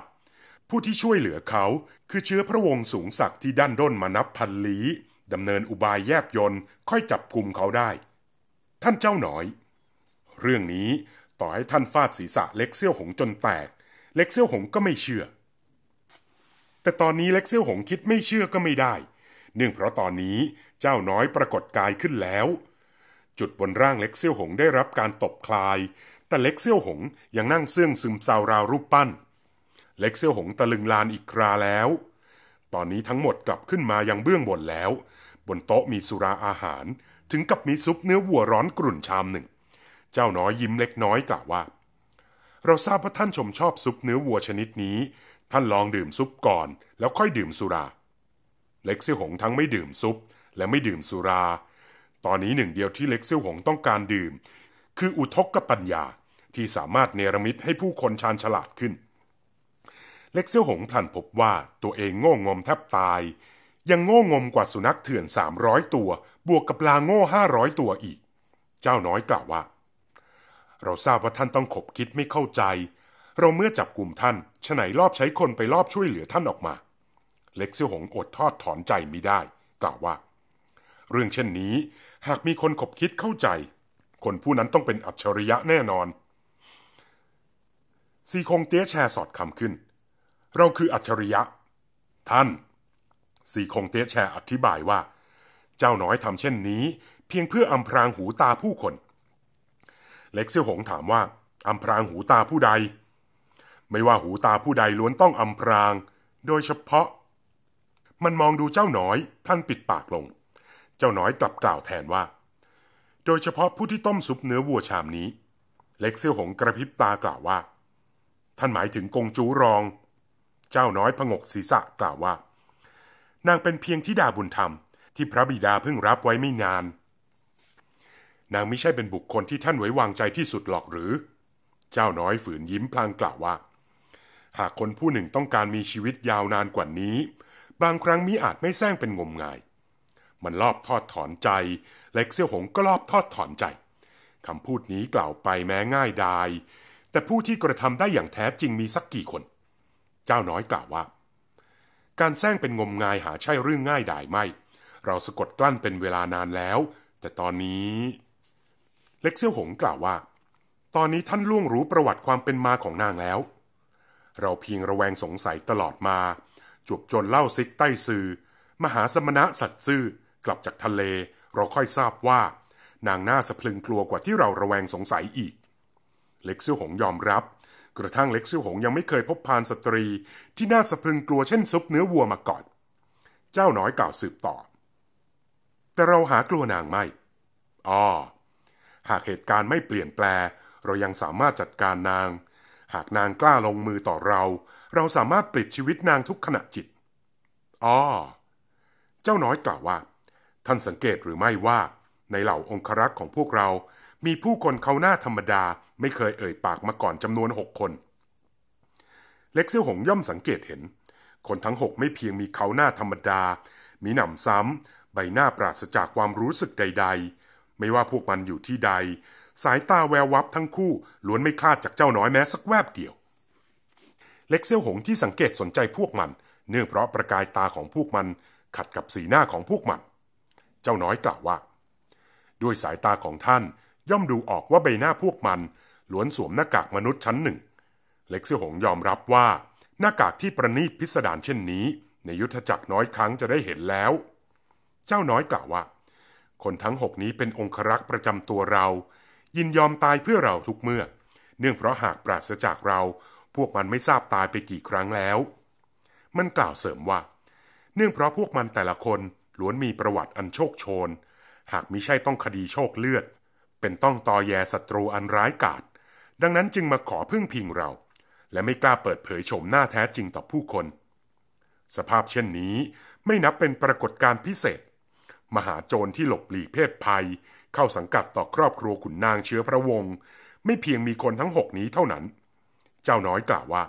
ผู้ที่ช่วยเหลือเขาคือเชื้อพระวงศ์สูงศักดิ์ที่ด้านด้นมานับพันลี้ดำเนินอุบายแยบยนต์ ค่อยจับกลุ่มเขาได้ ท่านเจ้าหน่อย เรื่องนี้ต่อให้ท่านฟาดศีรษะ เล็กเซี่ยวหงจนแตก เล็กเซี่ยวหงก็ไม่เชื่อแต่ตอนนี้เล็กเซี่ยวหงคิดไม่เชื่อก็ไม่ได้ เนื่องเพราะตอนนี้เจ้าน้อยปรากฏกายขึ้นแล้ว จุดบนร่างเล็กเซี่ยวหงได้รับการตบคลาย แต่เล็กเซี่ยวหงยังนั่งเสื่องซึมเศร้าราวรูปปั้น เล็กเซี่ยวหงตะลึงลานอีกคราแล้ว ตอนนี้ทั้งหมดกลับขึ้นมายังเบื้องบนแล้ว บนโต๊ะมีสุราอาหาร ถึงกับมีซุปเนื้อวัวร้อนกรุ่นชามหนึ่ง เจ้าน้อยยิ้มเล็กน้อยกล่าวว่า เราทราบว่าท่านชมชอบซุปเนื้อวัวชนิดนี้ท่านลองดื่มซุปก่อนแล้วค่อยดื่มสุรา เล็กเซี่หงทั้งไม่ดื่มซุป และไม่ดื่มสุรา ตอนนี้หนึ่งเดียวที่เล็กเซี่หงต้องการดื่ม คืออุทกปัญญาที่สามารถเนรมิตให้ผู้คนชาญฉลาดขึ้น เล็กเซี่ยวหงพลันพบว่าตัวเองโง่งมแทบตาย ยังโง่งมกว่าสุนัขเถื่อน300ตัว บวกกับลาโง่500ตัวอีก เจ้าน้อยกล่าวว่า เราทราบว่าท่านต้องขบคิดไม่เข้าใจเราเมื่อจับกลุ่มท่าน ฉไหนรอบใช้คนไปรอบช่วยเหลือท่านออกมา เล็กซิ่วหงอดทอดถอนใจไม่ได้ กล่าวว่า เรื่องเช่นนี้ หากมีคนขบคิดเข้าใจ คนผู้นั้นต้องเป็นอัจฉริยะแน่นอนซีคงเตี้ยแชร์สอดคำขึ้น เราคืออัจฉริยะท่านซีคงเตี้ยแชร์ อธิบายว่า เจ้าน้อยทำเช่นนี้ เพียงเพื่ออำพรางหูตาผู้คน เล็กซิ่วหงถามว่าอำพรางหูตาผู้ใดไม่ว่าหูตาผู้ใดล้วนต้องอำพราง โดยเฉพาะ มันมองดูเจ้าหน้อยท่านปิดปากลง เจ้าหน้อยกลับกล่าวแทนว่า โดยเฉพาะผู้ที่ต้มซุปเนื้อวัวชามนี้ เล็กเซี่ยวหงกระพริบตากล่าวว่า ท่านหมายถึงกงจูรอง เจ้าน้อยผงกศีรษะกล่าวว่า นางเป็นเพียงธิดาบุญธรรมที่พระบิดาเพิ่งรับไว้ไม่นาน นางไม่ใช่เป็นบุคคลที่ท่านไว้วางใจที่สุดหรอกหรือ เจ้าน้อยฝืนยิ้มพลางกล่าวว่าหากคนผู้หนึ่งต้องการมีชีวิตยาวนานกว่านี้ บางครั้งมิอาจไม่แซงเป็นงมงาย มันลอบทอดถอนใจ เล็กเซี่ยวหงก็ลอบทอดถอนใจคำพูดนี้กล่าวไปแม้ง่ายดาย แต่ผู้ที่กระทำได้อย่างแท้จริงมีสักกี่คน เจ้าน้อยกล่าวว่า การแซงเป็นงมงายหาใช่เรื่องง่ายดายไม่ เราสะกดกลั้นเป็นเวลานานแล้ว แต่ตอนนี้ เล็กเซี่ยวหงกล่าวว่า ตอนนี้ท่านล่วงรู้ประวัติความเป็นมาของนางแล้วเราเพียงระแวงสงสัยตลอดมาจวบจนเล่าซิกใต้สื่อมหาสมณะสัตว์ซื่อกลับจากทะเล เราค่อยทราบว่า นางหน้าสะพลึงกลัวกว่าที่เราระแวงสงสัยอีก เล็กซิ่วหงยอมรับ กระทั่งเล็กซิ่วหงยังไม่เคยพบพานสตรีที่น่าสะพรึงกลัวเช่นซุปเนื้อวัวมาก่อนเจ้าน้อยกล่าวสืบต่อ แต่เราหากลัวนางไม่อ้อหากเหตุการณ์ไม่เปลี่ยนแปล เรายังสามารถจัดการนางหากนางกล้าลงมือต่อเรา เราสามารถปลิดชีวิตนางทุกขณะจิตอ๋อเจ้าน้อยกล่าวว่า ท่านสังเกตหรือไม่ว่า ในเหล่าองครักษ์ของพวกเรา มีผู้คนเขาหน้าธรรมดา ไม่เคยเอ่ยปากมาก่อนจำนวนหกคน เล็กเซี่ยวหงย่อมสังเกตเห็น คนทั้งหกไม่เพียงมีเขาหน้าธรรมดา มีหนำซ้ำใบหน้าปราศจากความรู้สึกใด ๆ ไม่ว่าพวกมันอยู่ที่ใดสายตาแวววับทั้งคู่ล้วนไม่คลาดจากเจ้าน้อยแม้สักแวบเดียว เล็กเซี่ยวหงที่สังเกตสนใจพวกมันเนื่องเพราะประกายตาของพวกมันขัดกับสีหน้าของพวกมัน เจ้าน้อยกล่าวว่า ด้วยสายตาของท่านย่อมดูออกว่าใบหน้าพวกมันล้วนสวมหน้ากากมนุษย์ชั้นหนึ่ง เล็กเซี่ยวหงยอมรับว่าหน้ากากที่ประณีตพิสดารเช่นนี้ในยุทธจักรน้อยครั้งจะได้เห็นแล้ว เจ้าน้อยกล่าวว่า คนทั้งหกนี้เป็นองครักษ์ประจำตัวเรายินยอมตายเพื่อเราทุกเมื่อ เนื่องเพราะหากปราศจากเราพวกมันไม่ทราบตายไปกี่ครั้งแล้ว มันกล่าวเสริมว่า เนื่องเพราะพวกมันแต่ละคนล้วนมีประวัติอันโชคโชน หากมิใช่ต้องคดีโชคเลือด เป็นต้องตอแยศัตรูอันร้ายกาจดังนั้นจึงมาขอพึ่งพิงเรา และไม่กล้าเปิดเผยโฉมหน้าแท้จริงต่อผู้คน สภาพเช่นนี้ไม่นับเป็นปรากฏการณ์พิเศษมหาโจรที่หลบหลีกเพศภัย เข้าสังกัดต่อครอบครัวขุนนางเชื้อพระวงศ์ไม่เพียงมีคนทั้งหกนี้เท่านั้น เจ้าน้อยกล่าวว่า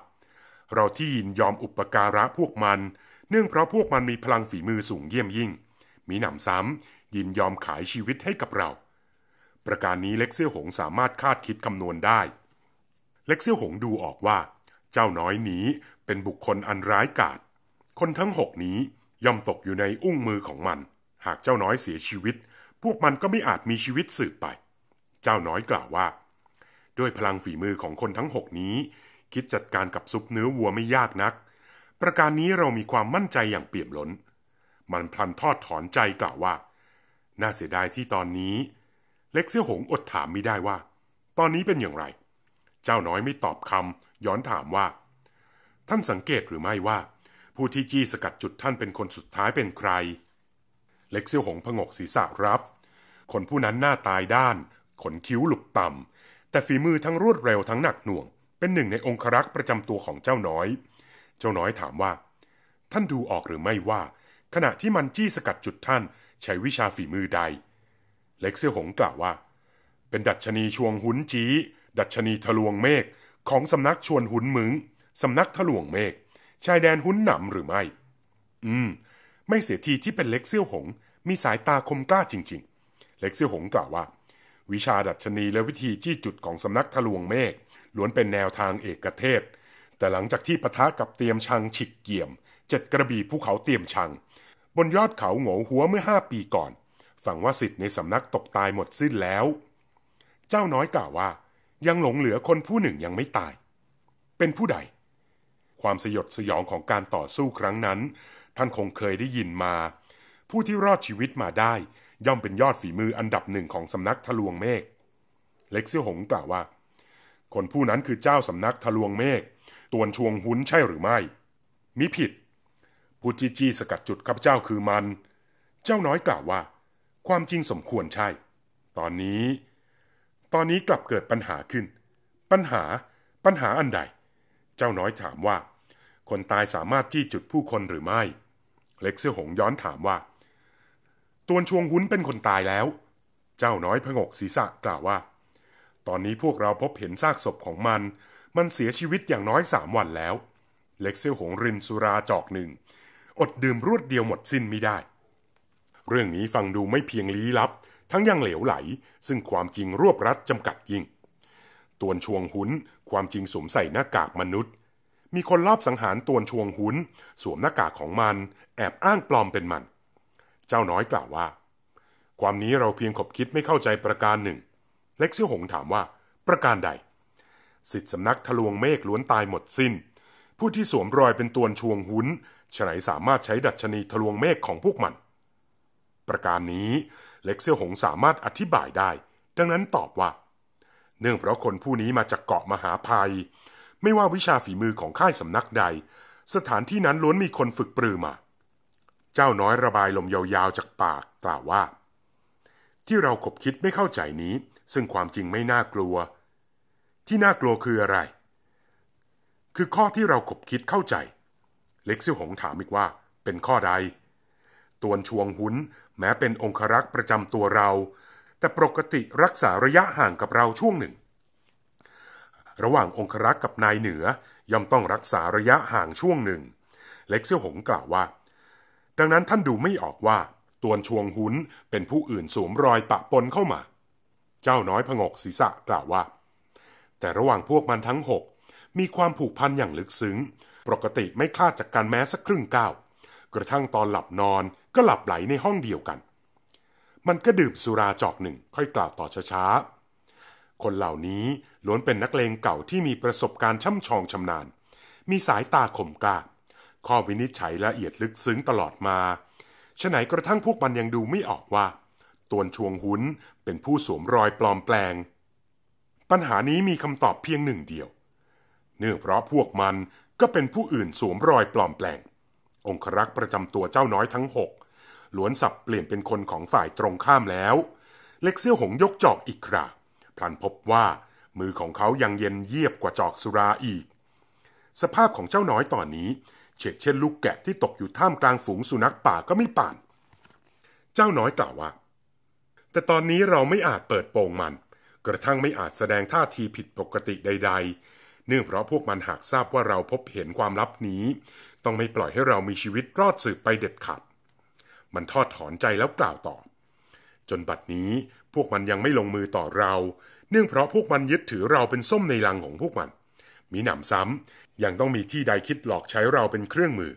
เราที่ยินยอมอุปการะพวกมัน เนื่องเพราะพวกมันมีพลังฝีมือสูงเยี่ยมยิ่ง มีหนำซ้ำ ยินยอมขายชีวิตให้กับเรา ประการนี้เล็กเสี้ยวหงสามารถคาดคิดคำนวณได้ เล็กเสี้ยวหงดูออกว่า เจ้าน้อยนี้เป็นบุคคลอันร้ายกาจคนทั้งหกนี้ย่อมตกอยู่ในอุ้งมือของมันหากเจ้าน้อยเสียชีวิต พวกมันก็ไม่อาจมีชีวิตสืบไป เจ้าน้อยกล่าวว่า ด้วยพลังฝีมือของคนทั้งหกนี้ คิดจัดการกับซุปเนื้อวัวไม่ยากนัก ประการนี้เรามีความมั่นใจอย่างเปี่ยมล้น มันพลันทอดถอนใจกล่าวว่า น่าเสียดายที่ตอนนี้ เล็กเสี้ยหงอดถามไม่ได้ว่า ตอนนี้เป็นอย่างไร เจ้าน้อยไม่ตอบคำย้อนถามว่าท่านสังเกตหรือไม่ว่า ผู้ที่จี้สกัดจุดท่านเป็นคนสุดท้ายเป็นใครเล็กเซี่ยวหงผงกศีรษะรับ คนผู้นั้นหน้าตายด้าน ขนคิ้วหลุบต่ำ แต่ฝีมือทั้งรวดเร็วทั้งหนักหน่วง เป็นหนึ่งในองครักษ์ประจำตัวของเจ้าน้อย เจ้าน้อยถามว่า ท่านดูออกหรือไม่ว่า ขณะที่มันจี้สกัดจุดท่านใช้วิชาฝีมือใด เล็กเซี่ยวหงกล่าวว่า เป็นดัชนีชวงหุนจี้ ดัชนีทะลวงเมฆ ของสำนักชวนหุนมึงสำนักทะลวงเมฆ ชายแดนหุนหนำหรือไม่ อืมไม่เสียทีที่เป็นเล็กเซี่ยวหงมีสายตาคมกล้าจริงๆ เล็กเซี่ยวหงกล่าวว่า วิชาดัชนีและวิธีจี้จุดของสำนักทะลวงเมฆล้วนเป็นแนวทางเอกเทศ แต่หลังจากที่ปะทะกับเตียมชังฉิกเกี่ยมเจ็ดกระบี่ภูเขาเตียมชัง บนยอดเขาโงหัวเมื่อห้าปีก่อนฝังว่าสิทธิ์ในสำนักตกตายหมดสิ้นแล้ว เจ้าน้อยกล่าวว่า ยังหลงเหลือคนผู้หนึ่งยังไม่ตาย เป็นผู้ใดความสยดสยองของการต่อสู้ครั้งนั้นท่านคงเคยได้ยินมา ผู้ที่รอดชีวิตมาได้ ย่อมเป็นยอดฝีมืออันดับหนึ่งของสำนักทะลวงเมฆเล็กเซี่หงกล่าวว่า คนผู้นั้นคือเจ้าสำนักทะลวงเมฆตวนชวงหุนใช่หรือไม่ มิผิดพู้จีจีสกัดจุดข้าพเจ้าคือมัน เจ้าน้อยกล่าวว่า ความจริงสมควรใช่ ตอนนี้ ตอนนี้กลับเกิดปัญหาขึ้น ปัญหาปัญหาอันใด เจ้าน้อยถามว่า คนตายสามารถจี้จุดผู้คนหรือไม่เล็กเซื้ยหงย้อนถามว่า ตวนชวงหุ้นเป็นคนตายแล้ว เจ้าน้อยพงกศีรษะกล่าวว่า ตอนนี้พวกเราพบเห็นซากศพของมัน มันเสียชีวิตอย่างน้อยสามวันแล้ว เล็กเซื้ยหงรินสุราจอกหนึ่ง อดดื่มรวดเดียวหมดสิ้นไม่ได้ เรื่องนี้ฟังดูไม่เพียงลี้ลับ ทั้งยังเหลวไหล ซึ่งความจริงรวบรัดจำกัดยิ่งตวนชวงหุนความจริงสวมใส่หน้ากากมนุษย์มีคนลอบสังหารตวนชวงหุนสวมหน้ากากของมัน แอบอ้างปลอมเป็นมัน เจ้าน้อยกล่าวว่า ความนี้เราเพียงขบคิดไม่เข้าใจประการหนึ่ง เล็กซี่หงถามว่า ประการใด สิทธิสำนักทะลวงเมฆล้วนตายหมดสิน้น ผู้ที่สวมรอยเป็นตวนชวงหุนฉไหนสามารถใช้ดัชนีทะลวงเมฆของพวกมัน ประการนี้ เล็กเซี่ยหงสามารถอธิบายได้ ดังนั้นตอบว่าเนื่องเพราะคนผู้นี้มาจากเกาะมหาภัยไม่ว่าวิชาฝีมือของค่ายสำนักใด สถานที่นั้นล้วนมีคนฝึกปรือมา เจ้าน้อยระบายลมยาว ๆ จากปากกล่าวว่า ที่เราขบคิดไม่เข้าใจนี้ ซึ่งความจริงไม่น่ากลัว ที่น่ากลัวคืออะไร คือข้อที่เราขบคิดเข้าใจ เล็กซิ่วหงถามอีกว่า เป็นข้อใด ตวนชวงหุนแม้เป็นองครักษ์ประจำตัวเรา แต่ปกติรักษาระยะห่างกับเราช่วงหนึ่งระหว่างองครักษ์กับนายเหนือ ย่อมต้องรักษาระยะห่างช่วงหนึ่ง เล็กเซี่ยวหงกล่าวว่า ดังนั้นท่านดูไม่ออกว่าตวนชวงหุนเป็นผู้อื่นสวมรอยปะปนเข้ามา เจ้าน้อยผงกศีรษะกล่าวว่า แต่ระหว่างพวกมันทั้งหกมีความผูกพันอย่างลึกซึ้ง ปกติไม่คลาดจากการแม้สักครึ่งก้าวกระทั่งตอนหลับนอนก็หลับไหลในห้องเดียวกัน มันก็ดื่มสุราจอกหนึ่งค่อยกล่าวต่อช้าๆคนเหล่านี้ล้วนเป็นนักเลงเก่าที่มีประสบการณ์ช่ำชองชำนาญ มีสายตาคมกล้า ข้อวินิจฉัยละเอียดลึกซึ้งตลอดมา ฉะไหนกระทั่งพวกมันยังดูไม่ออกว่าตวนชวงหุนเป็นผู้สวมรอยปลอมแปลง ปัญหานี้มีคำตอบเพียงหนึ่งเดียว เนื่องเพราะพวกมันก็เป็นผู้อื่นสวมรอยปลอมแปลง องครักษ์ประจำตัวเจ้าน้อยทั้งหกล้วนสับเปลี่ยนเป็นคนของฝ่ายตรงข้ามแล้ว เล็กเซี่ยวหงยกจอกอีกคราพลันพบว่ามือของเขายังเย็นเยียบกว่าจอกสุราอีก สภาพของเจ้าน้อยตอนนี้ เฉกเช่นลูกแกะที่ตกอยู่ท่ามกลางฝูงสุนัขป่าก็ไม่ป่าน เจ้าน้อยกล่าวว่า แต่ตอนนี้เราไม่อาจเปิดโปงมัน กระทั่งไม่อาจแสดงท่าทีผิดปกติใด ๆ เนื่องเพราะพวกมันหากทราบว่าเราพบเห็นความลับนี้ ต้องไม่ปล่อยให้เรามีชีวิตรอดสืบไปเด็ดขาด มันทอดถอนใจแล้วกล่าวต่อ จนบัดนี้พวกมันยังไม่ลงมือต่อเราเนื่องเพราะพวกมันยึดถือเราเป็นส้มในลังของพวกมัน มีหนำซ้ำ ยังต้องมีที่ใดคิดหลอกใช้เราเป็นเครื่องมือ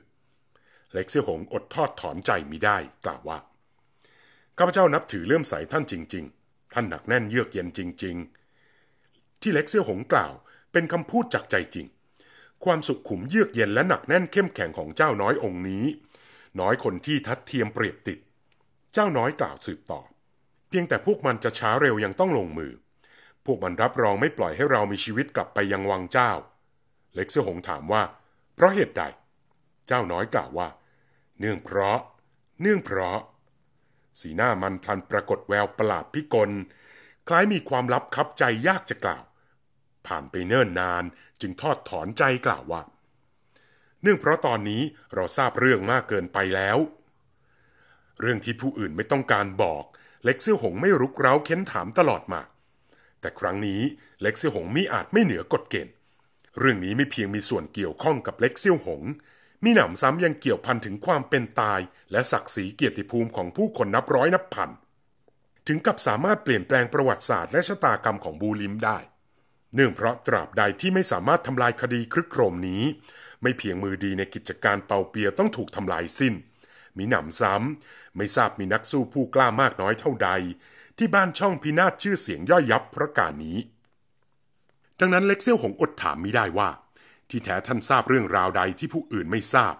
เล็กเสี่ยหงอดทอดถอนใจมิได้กล่าวว่าข้าพเจ้านับถือเลื่อมใสท่านจริงๆ ท่านหนักแน่นเยือกเย็นจริง ๆ ที่เล็กเสี่ยหงกล่าวเป็นคำพูดจากใจจริง ความสุขขุมเยือกเย็นและหนักแน่นเข้มแข็งของเจ้าน้อยองค์นี้ น้อยคนที่ทัดเทียมเปรียบติด เจ้าน้อยกล่าวสืบต่อ เพียงแต่พวกมันจะช้าเร็วยังต้องลงมือพวกมันรับรองไม่ปล่อยให้เรามีชีวิตกลับไปยังวังเจ้า เล็กเสือหงถามว่า เพราะเหตุใด เจ้าน้อยกล่าวว่า เนื่องเพราะ เนื่องเพราะ สีหน้ามันพลันปรากฏแววประหลาดพิกลคล้ายมีความลับคับใจยากจะกล่าว ผ่านไปเนิ่นนานจึงทอดถอนใจกล่าวว่าเนื่องเพราะตอนนี้เราทราบเรื่องมากเกินไปแล้ว เรื่องที่ผู้อื่นไม่ต้องการบอก เล็กเสือหงไม่รุกเร้าเค้นถามตลอดมาแต่ครั้งนี้ เล็กเซี่ยวหงมิอาจไม่เหนือกฎเกณฑ์ เรื่องนี้ไม่เพียงมีส่วนเกี่ยวข้องกับเล็กเซี่ยวหง มีหนำซ้ำยังเกี่ยวพันถึงความเป็นตาย และศักดิ์ศรีเกียรติภูมิของผู้คนนับร้อยนับพัน ถึงกับสามารถเปลี่ยนแปลงประวัติศาสตร์และชะตากรรมของบูลิมได้ เนื่องเพราะตราบใดที่ไม่สามารถทำลายคดีครึกโครมนี้ ไม่เพียงมือดีในกิจการเปาเปียต้องถูกทำลายสิน้น มีหนำซ้ำไม่ทราบมีนักสู้ผู้กล้ามากน้อยเท่าใดที่บ้านช่องพินาศชื่อเสียงย่อยยับเพราะการนี้ดังนั้นเล็กเซี่ยวหงอดถามไม่ได้ว่า ที่แท้ท่านทราบเรื่องราวใดที่ผู้อื่นไม่ทราบ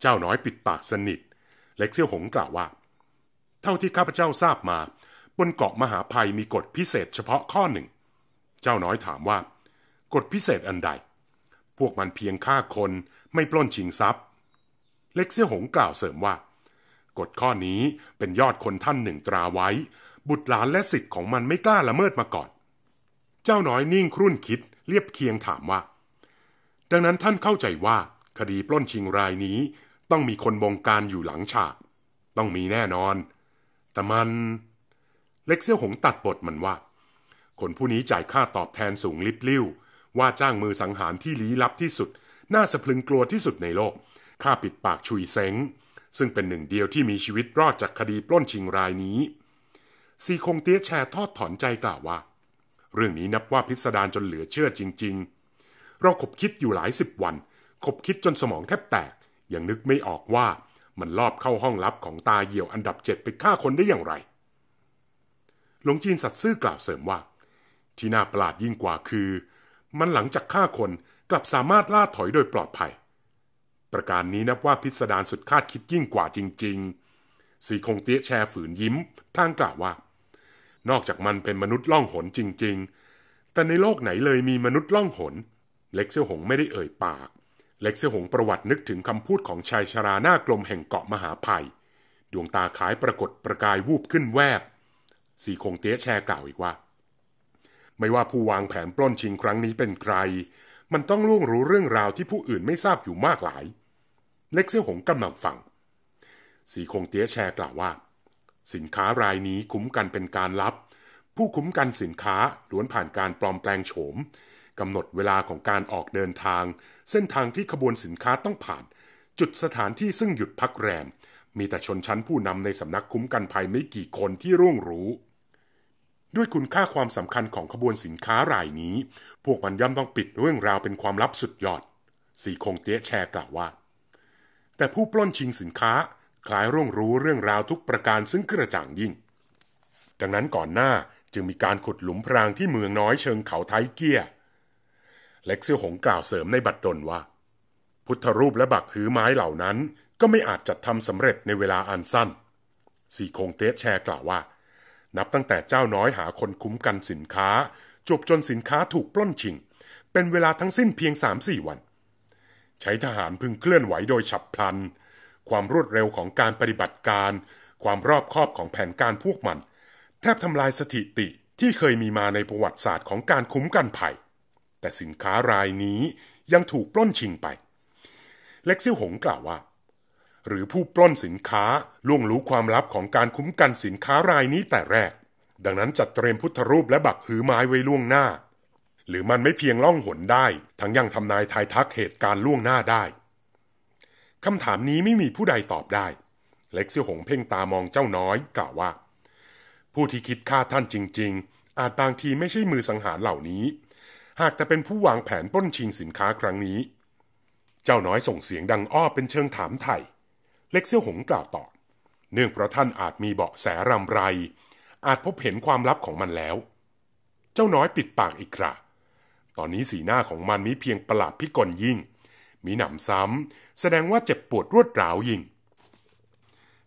เจ้าน้อยปิดปากสนิท เล็กเซี่ยวหงกล่าวว่า เท่าที่ข้าพเจ้าทราบมา บนเกาะมหาภัยมีกฎพิเศษ เฉพาะข้อหนึ่ง เจ้าน้อยถามว่า กฎพิเศษอันใด พวกมันเพียงฆ่าคนไม่ปล้นชิงทรัพย์ เล็กเซี่ยวหงกล่าวเสริมว่า กฎข้อนี้เป็นยอดคนท่านหนึ่งตราไว้บุตรหลานและสิทธิ์ของมันไม่กล้าละเมิดมาก่อน เจ้าน้อยนิ่งครุ่นคิดเรียบเคียงถามว่า ดังนั้นท่านเข้าใจว่าคดีปล้นชิงรายนี้ ต้องมีคนบงการอยู่หลังฉาก ต้องมีแน่นอนแต่มัน เล็กเสี้ยวหงตัดบทมันว่าคนผู้นี้จ่ายค่าตอบแทนสูงลิบลิ่วว่าจ้างมือสังหารที่ลี้ลับที่สุด น่าสะพรึงกลัวที่สุดในโลก ค่าปิดปากชุยเซ้งซึ่งเป็นหนึ่งเดียวที่มีชีวิตรอดจากคดีปล้นชิงรายนี้ซีคงเตี้ยแชร์ทอดถอนใจกล่าวว่า เรื่องนี้นับว่าพิสดารจนเหลือเชื่อจริงๆ เราขบคิดอยู่หลายสิบวันขบคิดจนสมองแทบแตกยังนึกไม่ออกว่ามันลอบเข้าห้องลับของตาเหี่ยวอันดับเจ็ดไปฆ่าคนได้อย่างไรหลวงจีนสัตซ์ซื่อกล่าวเสริมว่าที่น่าประหลาดยิ่งกว่าคือ มันหลังจากฆ่าคนกลับสามารถล่าถอยโดยปลอดภัย ประการนี้นับว่าพิสดารสุดคาดคิดยิ่งกว่าจริง ๆ สีคงเตี้ยแชร์ฝืนยิ้มท่างกล่าวว่านอกจากมันเป็นมนุษย์ล่องหนจริง ๆ แต่ในโลกไหนเลยมีมนุษย์ล่องหน เล็กเซี่ยวหงไม่ได้เอ่ยปาก เล็กเซี่ยวหงประวัตินึกถึงคำพูดของชายชราหน้ากลมแห่งเกาะมหาภัย ดวงตาขายปรากฏประกายวูบขึ้นแวบ สีคงเตี้ยแชร์กล่าวอีกว่า ไม่ว่าผู้วางแผนปล้นชิงครั้งนี้เป็นใคร มันต้องล่วงรู้เรื่องราวที่ผู้อื่นไม่ทราบอยู่มากหลาย เล็กเซี่ยวหงกำลังฟังสีคงเตี้ยแชร์กล่าวว่าสินค้ารายนี้คุ้มกันเป็นการลับ ผู้คุ้มกันสินค้าล้วนผ่านการปลอมแปลงโฉม กำหนดเวลาของการออกเดินทาง เส้นทางที่ขบวนสินค้าต้องผ่าน จุดสถานที่ซึ่งหยุดพักแรม มีแต่ชนชั้นผู้นำในสำนักคุ้มกันภัยไม่กี่คนที่ร่วงรู้ ด้วยคุณค่าความสำคัญของขบวนสินค้ารายนี้ พวกมันย่อมต้องปิดเรื่องราวเป็นความลับสุดยอด สีคงเตี้ยแชร์กล่าวว่า แต่ผู้ปล้นชิงสินค้าคลายร่วงรู้เรื่องราวทุกประการซึ่งกระจ่างยิ่ง ดังนั้นก่อนหน้าจึงมีการขุดหลุมพรางที่เมืองน้อยเชิงเขาไทเกียเล็กเซี่ยหงกล่าวเสริมในบัดดลว่า พุทธรูปและบักหือไม้เหล่านั้น ก็ไม่อาจจัดทำสำเร็จในเวลาอันสั้นสีคงเตสแชร์กล่าวว่า นับตั้งแต่เจ้าน้อยหาคนคุ้มกันสินค้า จบจนสินค้าถูกปล้นชิง เป็นเวลาทั้งสิ้นเพียงสามสี่วัน ใช้ทหารพึงเคลื่อนไหวโดยฉับพลันความรวดเร็วของการปฏิบัติการ ความรอบคอบของแผนการพวกมัน แทบทำลายสถิติที่เคยมีมาในประวัติศาสตร์ของการคุ้มกันภัยแต่สินค้ารายนี้ยังถูกปล้นชิงไป เล็กซิ่วหงกล่าวว่า หรือผู้ปล้นสินค้าล่วงรู้ความลับของการคุ้มกันสินค้ารายนี้แต่แรก ดังนั้นจัดเตรียมพุทธรูปและบักหือไม้ไว้ล่วงหน้า หรือมันไม่เพียงล่องหนได้ ทั้งยังทำนายทายทักเหตุการณ์ล่วงหน้าได้คำถามนี้ไม่มีผู้ใดตอบได้ เล็กเซียวหงเพ่งตามองเจ้าน้อยกล่าวว่า ผู้ที่คิดฆ่าท่านจริง ๆ อาจบางทีไม่ใช่มือสังหารเหล่านี้ หากแต่เป็นผู้วางแผนปล้นชิงสินค้าครั้งนี้ เจ้าน้อยส่งเสียงดังอ้อเป็นเชิงถามไถ่เล็กเซียวหงกล่าวต่อเนื่องเพราะท่านอาจมีเบาะแสรำไร อาจพบเห็นความลับของมันแล้ว เจ้าน้อยปิดปากอีกคราตอนนี้สีหน้าของมันมีเพียงประหลาดพิกลยิ่งมีหนำซ้ำแสดงว่าเจ็บปวดรวดร้าวยิ่ง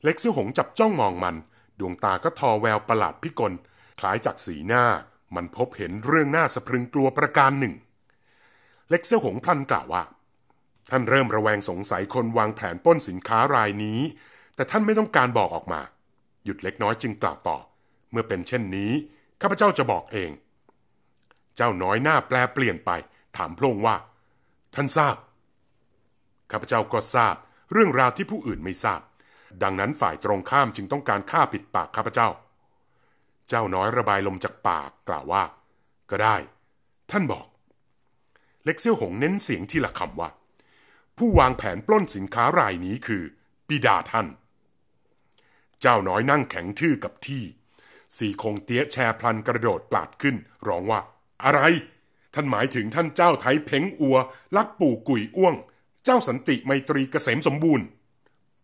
เล็กซื่อหงจับจ้องมองมัน ดวงตาก็ทอแววประหลาดพิกลคล้ายจากสีหน้ามันพบเห็นเรื่องหน้าสะพรึงกลัวประการหนึ่ง เล็กเซื่อหงพลันกล่าวว่า ท่านเริ่มระแวงสงสัยคนวางแผนป้นสินค้ารายนี้ แต่ท่านไม่ต้องการบอกออกมา หยุดเล็กน้อยจึงกล่าวต่อ เมื่อเป็นเช่นนี้ข้าพเจ้าจะบอกเอง เจ้าน้อยหน้าแปลเปลี่ยนไป ถามพลงว่า ท่านทราบข้าพเจ้าก็ทราบ เรื่องราวที่ผู้อื่นไม่ทราบ ดังนั้นฝ่ายตรงข้ามจึงต้องการฆ่าปิดปากข้าพเจ้า เจ้าน้อยระบายลมจากปากกล่าวว่า ก็ได้ ท่านบอก เล็กเซี่ยวหงเน้นเสียงที่ละคำว่า ผู้วางแผนปล้นสินค้ารายนี้คือปิดาท่าน เจ้าน้อยนั่งแข็งทื่อกับที่ สีคงเตี้ยแชร์พลันกระโดดปลาดขึ้น ร้องว่า อะไร ท่านหมายถึงท่านเจ้าไทยเพ้งอัวลักปู่กุยอ้วงเจ้าสันติไมตรีเกษมสมบูรณ์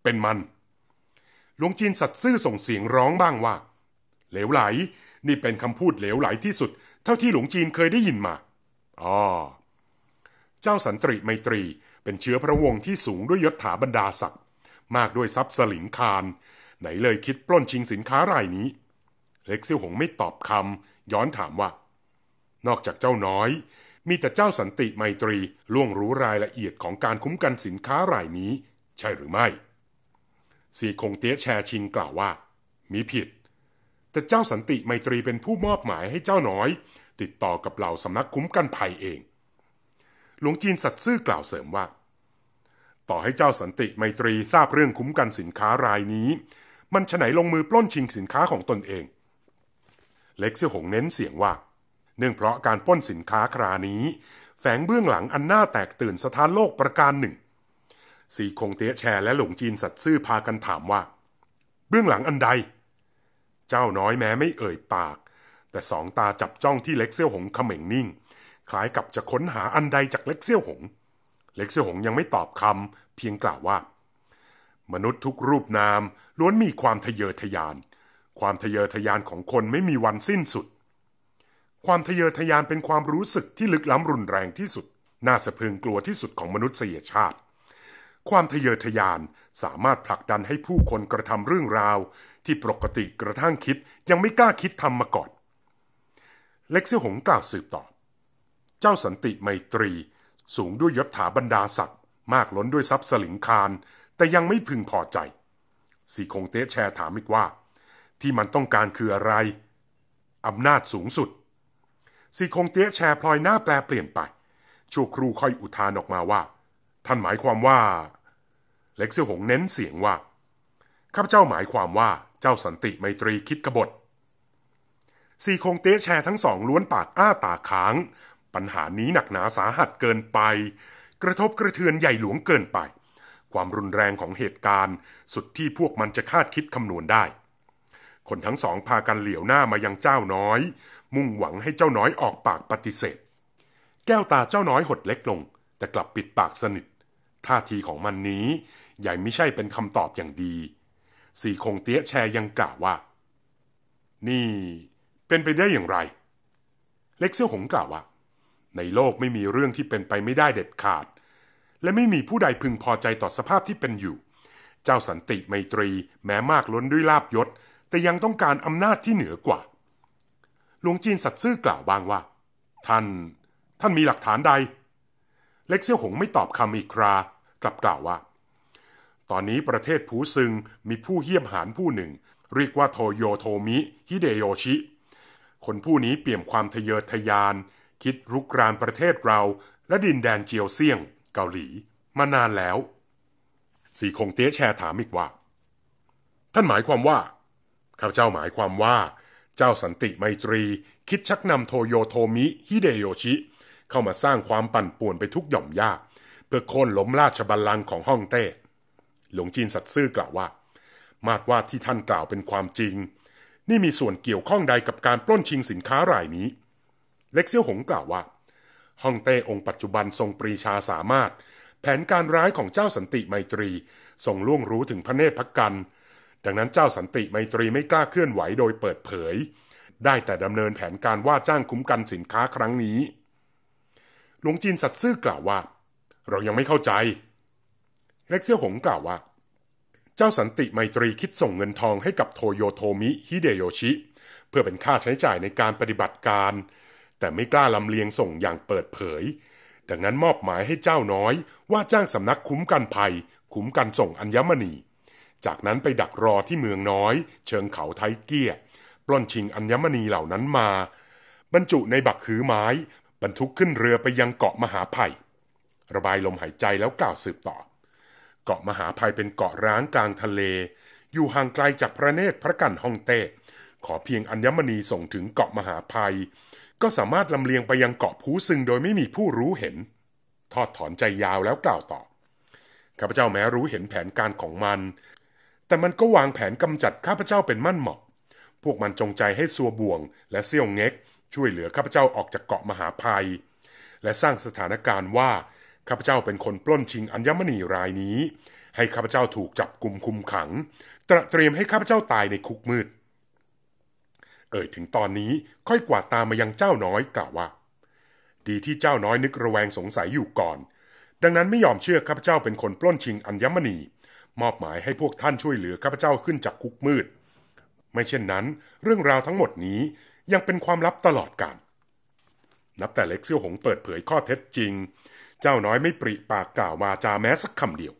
เป็นมันหลวงจีนสัตซ์ซื่อส่งเสียงร้องบ้างว่า เหลวไหล นี่เป็นคำพูดเหลวไหลที่สุด เท่าที่หลวงจีนเคยได้ยินมาอ๋อเจ้าสันติไมตรีเป็นเชื้อพระวงศ์ที่สูงด้วยยศถาบรรดาศักดิ์มากด้วยทรัพย์สลิงคารไหนเลยคิดปล้นชิงสินค้ารายนี้ เล็กซิ่วหงไม่ตอบคำย้อนถามว่า นอกจากเจ้าน้อยมีแต่เจ้าสันติไมตรีล่วงรู้รายละเอียดของการคุ้มกันสินค้ารายนี้ ใช่หรือไม่สีคงเตี้ยแชร์ชิงกล่าวว่ามีผิด แต่เจ้าสันติไมตรีเป็นผู้มอบหมายให้เจ้าน้อย ติดต่อกับเหล่าสำนักคุ้มกันภัยเองหลวงจีนสัตซ์ซื่อกล่าวเสริมว่า ต่อให้เจ้าสันติไมตรีทราบเรื่องคุ้มกันสินค้ารายนี้ มันฉไหนลงมือปล้นชิงสินค้าของตนเอง เล็กซี่หงเน้นเสียงว่าเนื่องเพราะการป้นสินค้าครานี้ แฝงเบื้องหลังอันน่าแตกตื่นสถานโลกประการหนึ่งสีคงเตี้ยแชร์และหลงจีนสัตซ์ซื่อพากันถามว่า เบื้องหลังอันใด เจ้าน้อยแม้ไม่เอ่ยปาก แต่สองตาจับจ้องที่เล็กเซี่ยวหงเขม่งนิ่งคล้ายกับจะค้นหาอันใดจากเล็กเซี่ยวหง เล็กเซี่ยวหงยังไม่ตอบคำเพียงกล่าวว่า มนุษย์ทุกรูปนามล้วนมีความทะเยอทะยาน ความทะเยอทะยานของคนไม่มีวันสิ้นสุดความทะเยอทะยานเป็นความรู้สึกที่ลึกล้ำรุนแรงที่สุด น่าสะเพงกลัวที่สุดของมนุษยชาติ ความทะเยอทะยานสามารถผลักดันให้ผู้คนกระทำเรื่องราวที่ปกติกระทั่งคิดยังไม่กล้าคิดทำมาก่อน เล็กเซิหงกล่าวสืบต่อ เจ้าสันติไมตรีสูงด้วยยศถาบรรดาศักดิ์มากล้นด้วยทรัพย์สลิงคารแต่ยังไม่พึงพอใจ สีคงเตะแชร์ถามอีกว่า ที่มันต้องการคืออะไรอำนาจสูงสุดสีคงเตี้ยแชร์พลอยหน้าแปลเปลี่ยนไปชั่วครู่ค่อยอุทานออกมาว่า ท่านหมายความว่า เล็กเสี่ยหงเน้นเสียงว่า ข้าพเจ้าหมายความว่า เจ้าสันติไมตรีคิดกบฏ สีคงเตี้ยแชร์ทั้งสองล้วนปากอ้าตาค้าง ปัญหานี้หนักหนาสาหัสเกินไป กระทบกระเทือนใหญ่หลวงเกินไป ความรุนแรงของเหตุการณ์ สุดที่พวกมันจะคาดคิดคำนวณได้ คนทั้งสองพากันเหลียวหน้ามายังเจ้าน้อยมุ่งหวังให้เจ้าน้อยออกปากปฏิเสธ แก้วตาเจ้าน้อยหดเล็กลง แต่กลับปิดปากสนิท ท่าทีของมันนี้ใหญ่ไม่ใช่เป็นคำตอบอย่างดีสี่คงเตี้ยแชร์ยังกล่าวว่า นี่ เป็นไปได้อย่างไร เล็กเสี่ยวหงกล่าวว่า ในโลกไม่มีเรื่องที่เป็นไปไม่ได้เด็ดขาด และไม่มีผู้ใดพึงพอใจต่อสภาพที่เป็นอยู่ เจ้าสันติไมตรีแม้มากล้นด้วยลาบยศ แต่ยังต้องการอำนาจที่เหนือกว่าหลวงจีนสัตซ์ซื่อกล่าวบ้างว่า ท่านท่านมีหลักฐานใด เล็กเซี่ยวหงไม่ตอบคำอีกครา กลับกล่าวว่า ตอนนี้ประเทศผูซึงมีผู้เหี้ยมหานผู้หนึ่งเรียกว่าโทโยโทมิ ฮิเดโยชิ คนผู้นี้เปี่ยมความทะเยอทะยาน คิดรุกรานประเทศเรา และดินแดนเจียวเซี่ยง เกาหลี มานานแล้วสีคงเตี้ยแชร์ถามอีกว่า ท่านหมายความว่าข้าเจ้าหมายความว่าเจ้าสันติไมตรีคิดชักนำโทโยโทมิ ฮิเดโยชิ เข้ามาสร้างความปั่นป่วนไปทุกหย่อมยาก เพื่อโค่นล้มราชบัลลังก์ของฮ่องเต้ หลวงจีนสัตซื่อกล่าวว่ามาดว่าที่ท่านกล่าวเป็นความจริง นี่มีส่วนเกี่ยวข้องใดกับการปล้นชิงสินค้ารายนี้ เล็กเซี่ยวหงกล่าวว่าฮ่องเต้องค์ปัจจุบันทรงปรีชาสามารถ แผนการร้ายของเจ้าสันติไมตรีทรงล่วงรู้ถึงพระเนตรพักกันดังนั้นเจ้าสันติไมตรีไม่กล้าเคลื่อนไหวโดยเปิดเผย ได้แต่ดำเนินแผนการว่าจ้างคุ้มกันสินค้าครั้งนี้ หลวงจีนสัตซ์ซื่อกล่าวว่า เรายังไม่เข้าใจ เล็กเซี่ยวหงกล่าวว่า เจ้าสันติไมตรีคิดส่งเงินทองให้กับโทโยโทมิฮิเดโยชิ เพื่อเป็นค่าใช้จ่ายในการปฏิบัติการ แต่ไม่กล้าลำเลียงส่งอย่างเปิดเผย ดังนั้นมอบหมายให้เจ้าน้อยว่าจ้างสำนักคุ้มกันภัย คุ้มกันส่งอัญมณีจากนั้นไปดักรอที่เมืองน้อย เชิงเขาไทเกียปล้นชิงอัญมณีเหล่านั้นมา บรรจุในบักหือไม้ บรรทุกขึ้นเรือไปยังเกาะมหาไผ่ระบายลมหายใจแล้วกล่าวสืบต่อ เกาะมหาไพยเป็นเกาะร้างกลางทะเล อยู่ห่างไกลจากพระเนตรพระกันฮ่องเต้ขอเพียงอัญมณีส่งถึงเกาะมหาภัยก็สามารถลำเลียงไปยังเกาะผูซึ่งโดยไม่มีผู้รู้เห็นทอดถอนใจยาวแล้วกล่าวต่อข้าพเจ้าแม้รู้เห็นแผนการของมันแต่มันก็วางแผนกำจัดข้าพเจ้าเป็นมั่นเหมาะ พวกมันจงใจให้ซัวบ่วง และเซี่ยวเง็ก ช่วยเหลือข้าพเจ้าออกจากเกาะมหาภัย และสร้างสถานการณ์ว่าข้าพเจ้าเป็นคนปล้นชิงอัญมณีรายนี้ ให้ข้าพเจ้าถูกจับกลุ่มคุมขัง ตระเตรียมให้ข้าพเจ้าตายในคุกมืด เอ่ยถึงตอนนี้ค่อยกวาดตามมายังเจ้าน้อยกล่าวว่า ดีที่เจ้าน้อยนึกระแวงสงสัยอยู่ก่อน ดังนั้นไม่ยอมเชื่อข้าพเจ้าเป็นคนปล้นชิงอัญมณีมอบหมายให้พวกท่านช่วยเหลือ ข้าพเจ้าขึ้นจากคุกมืด ไม่เช่นนั้นเรื่องราวทั้งหมดนี้ยังเป็นความลับตลอดกาลนับแต่เล็กเซี่ยวหงเปิดเผยข้อเท็จจริง เจ้าน้อยไม่ปริปากกล่าวมาจาแม้สักคำเดียว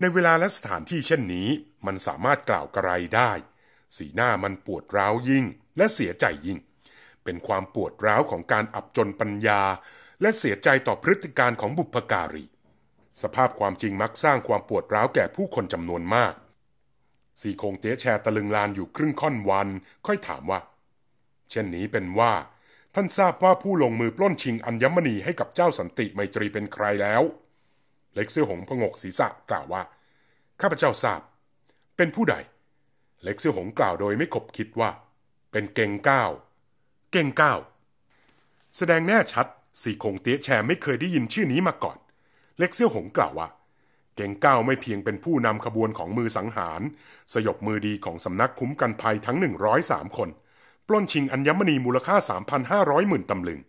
ในเวลาและสถานที่เช่นนี้มันสามารถกล่าวกระไรได้ สีหน้ามันปวดร้าวยิ่งและเสียใจยิ่ง เป็นความปวดร้าวของการอับจนปัญญา และเสียใจต่อพฤติการของบุพการีสภาพความจริงมักสร้างความปวดร้าวแก่ผู้คนจำนวนมาก สีคงเตี้ยแชร์ตะลึงลานอยู่ครึ่งค่อนวัน ค่อยถามว่า เช่นนี้เป็นว่า ท่านทราบว่าผู้ลงมือปล้นชิงอัญมณีให้กับเจ้าสันติไมตรีเป็นใครแล้ว เล็กเซี่ยหงพงกศีรษะกล่าวว่า ข้าพเจ้าทราบ เป็นผู้ใด เล็กเซี่ยหงกล่าวโดยไม่ขบคิดว่า เป็นเก่งก้าวเก่งก้าวแสดงแน่ชัด สีคงเตี้ยแชร์ไม่เคยได้ยินชื่อนี้มาก่อนเล็กเซี่ยวหงกล่าวว่า เก่งก้าวไม่เพียงเป็นผู้นำขบวนของมือสังหาร สยบมือดีของสำนักคุ้มกันภัยทั้ง 103 คน ปล้นชิงอัญมณีมูลค่า 3,500หมื่นตำลึง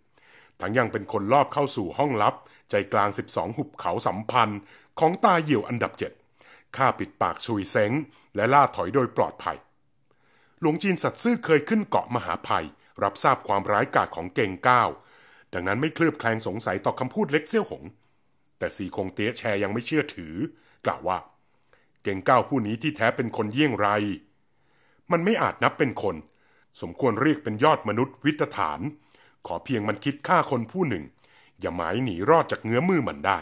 ทั้งยังเป็นคนลอบเข้าสู่ห้องลับ ใจกลาง 12 หุบเขาสัมพันธ์ของตาเหี่ยวอันดับเจ็ดฆ่าปิดปากชุยเซ้งและล่าถอยโดยปลอดภัยหลวงจีนสัตซ์ซื่อเคยขึ้นเกาะมหาภัยรับทราบความร้ายกาจของเก่งก้าวดังนั้นไม่เคลือบแคลงสงสัยต่อคำพูดเล็กเซี่ยวหงแต่สีคงเตี้ยแชยังไม่เชื่อถือ กล่าวว่า เก่งก้าวผู้นี้ที่แท้เป็นคนเยี่ยงไร มันไม่อาจนับเป็นคน สมควรเรียกเป็นยอดมนุษย์วิตฐาน ขอเพียงมันคิดฆ่าคนผู้หนึ่ง อย่าหมายหนีรอดจากเงื้อมือมันได้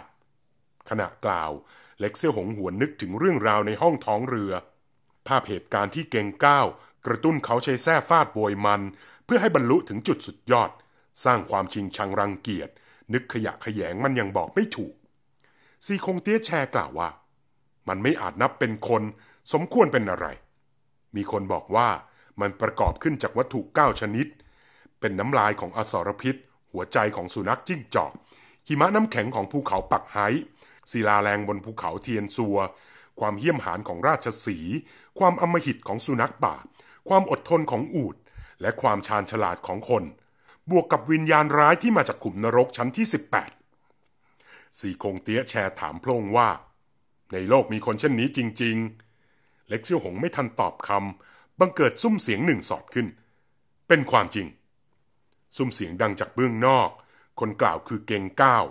ขณะกล่าว เล็กเซี่ยหงหวนนึกถึงเรื่องราวในห้องท้องเรือ ภาพเหตุการณ์ที่เก่งก้าวกระตุ้นเขาใช้แส้ฟาดโบยมัน เพื่อให้บรรลุถึงจุดสุดยอด สร้างความชิงชังรังเกียจนึกขยะขยงมันยังบอกไม่ถูกซีคงเตี้ยแชร์กล่าวว่า มันไม่อาจนับเป็นคน สมควรเป็นอะไร มีคนบอกว่ามันประกอบขึ้นจากวัตถุ9ชนิด เป็นน้ำลายของอสรพิษ หัวใจของสุนัขจิ้งจอกหิมะน้ำแข็งของภูเขาปักไฮศิลาแรงบนภูเขาเทียนซัว ความเยี่ยมหานของราชสี ความอมหิตของสุนัขป่า ความอดทนของอูดและความชาญฉลาดของคน บวกกับวิญญาณร้ายที่มาจากขุมนรกชั้นที่ 18สี่คงเตี้ยแชร์ถามพระองค์ว่า ในโลกมีคนเช่นนี้จริงๆ เล็กเซี่ยวหงไม่ทันตอบคำบังเกิดซุ้มเสียงหนึ่งสอดขึ้น เป็นความจริง ซุ้มเสียงดังจากเบื้องนอก คนกล่าวคือเกงก้าว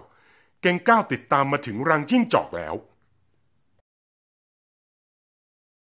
เกงก้าวติดตามมาถึงรังจิ้งจอกแล้ว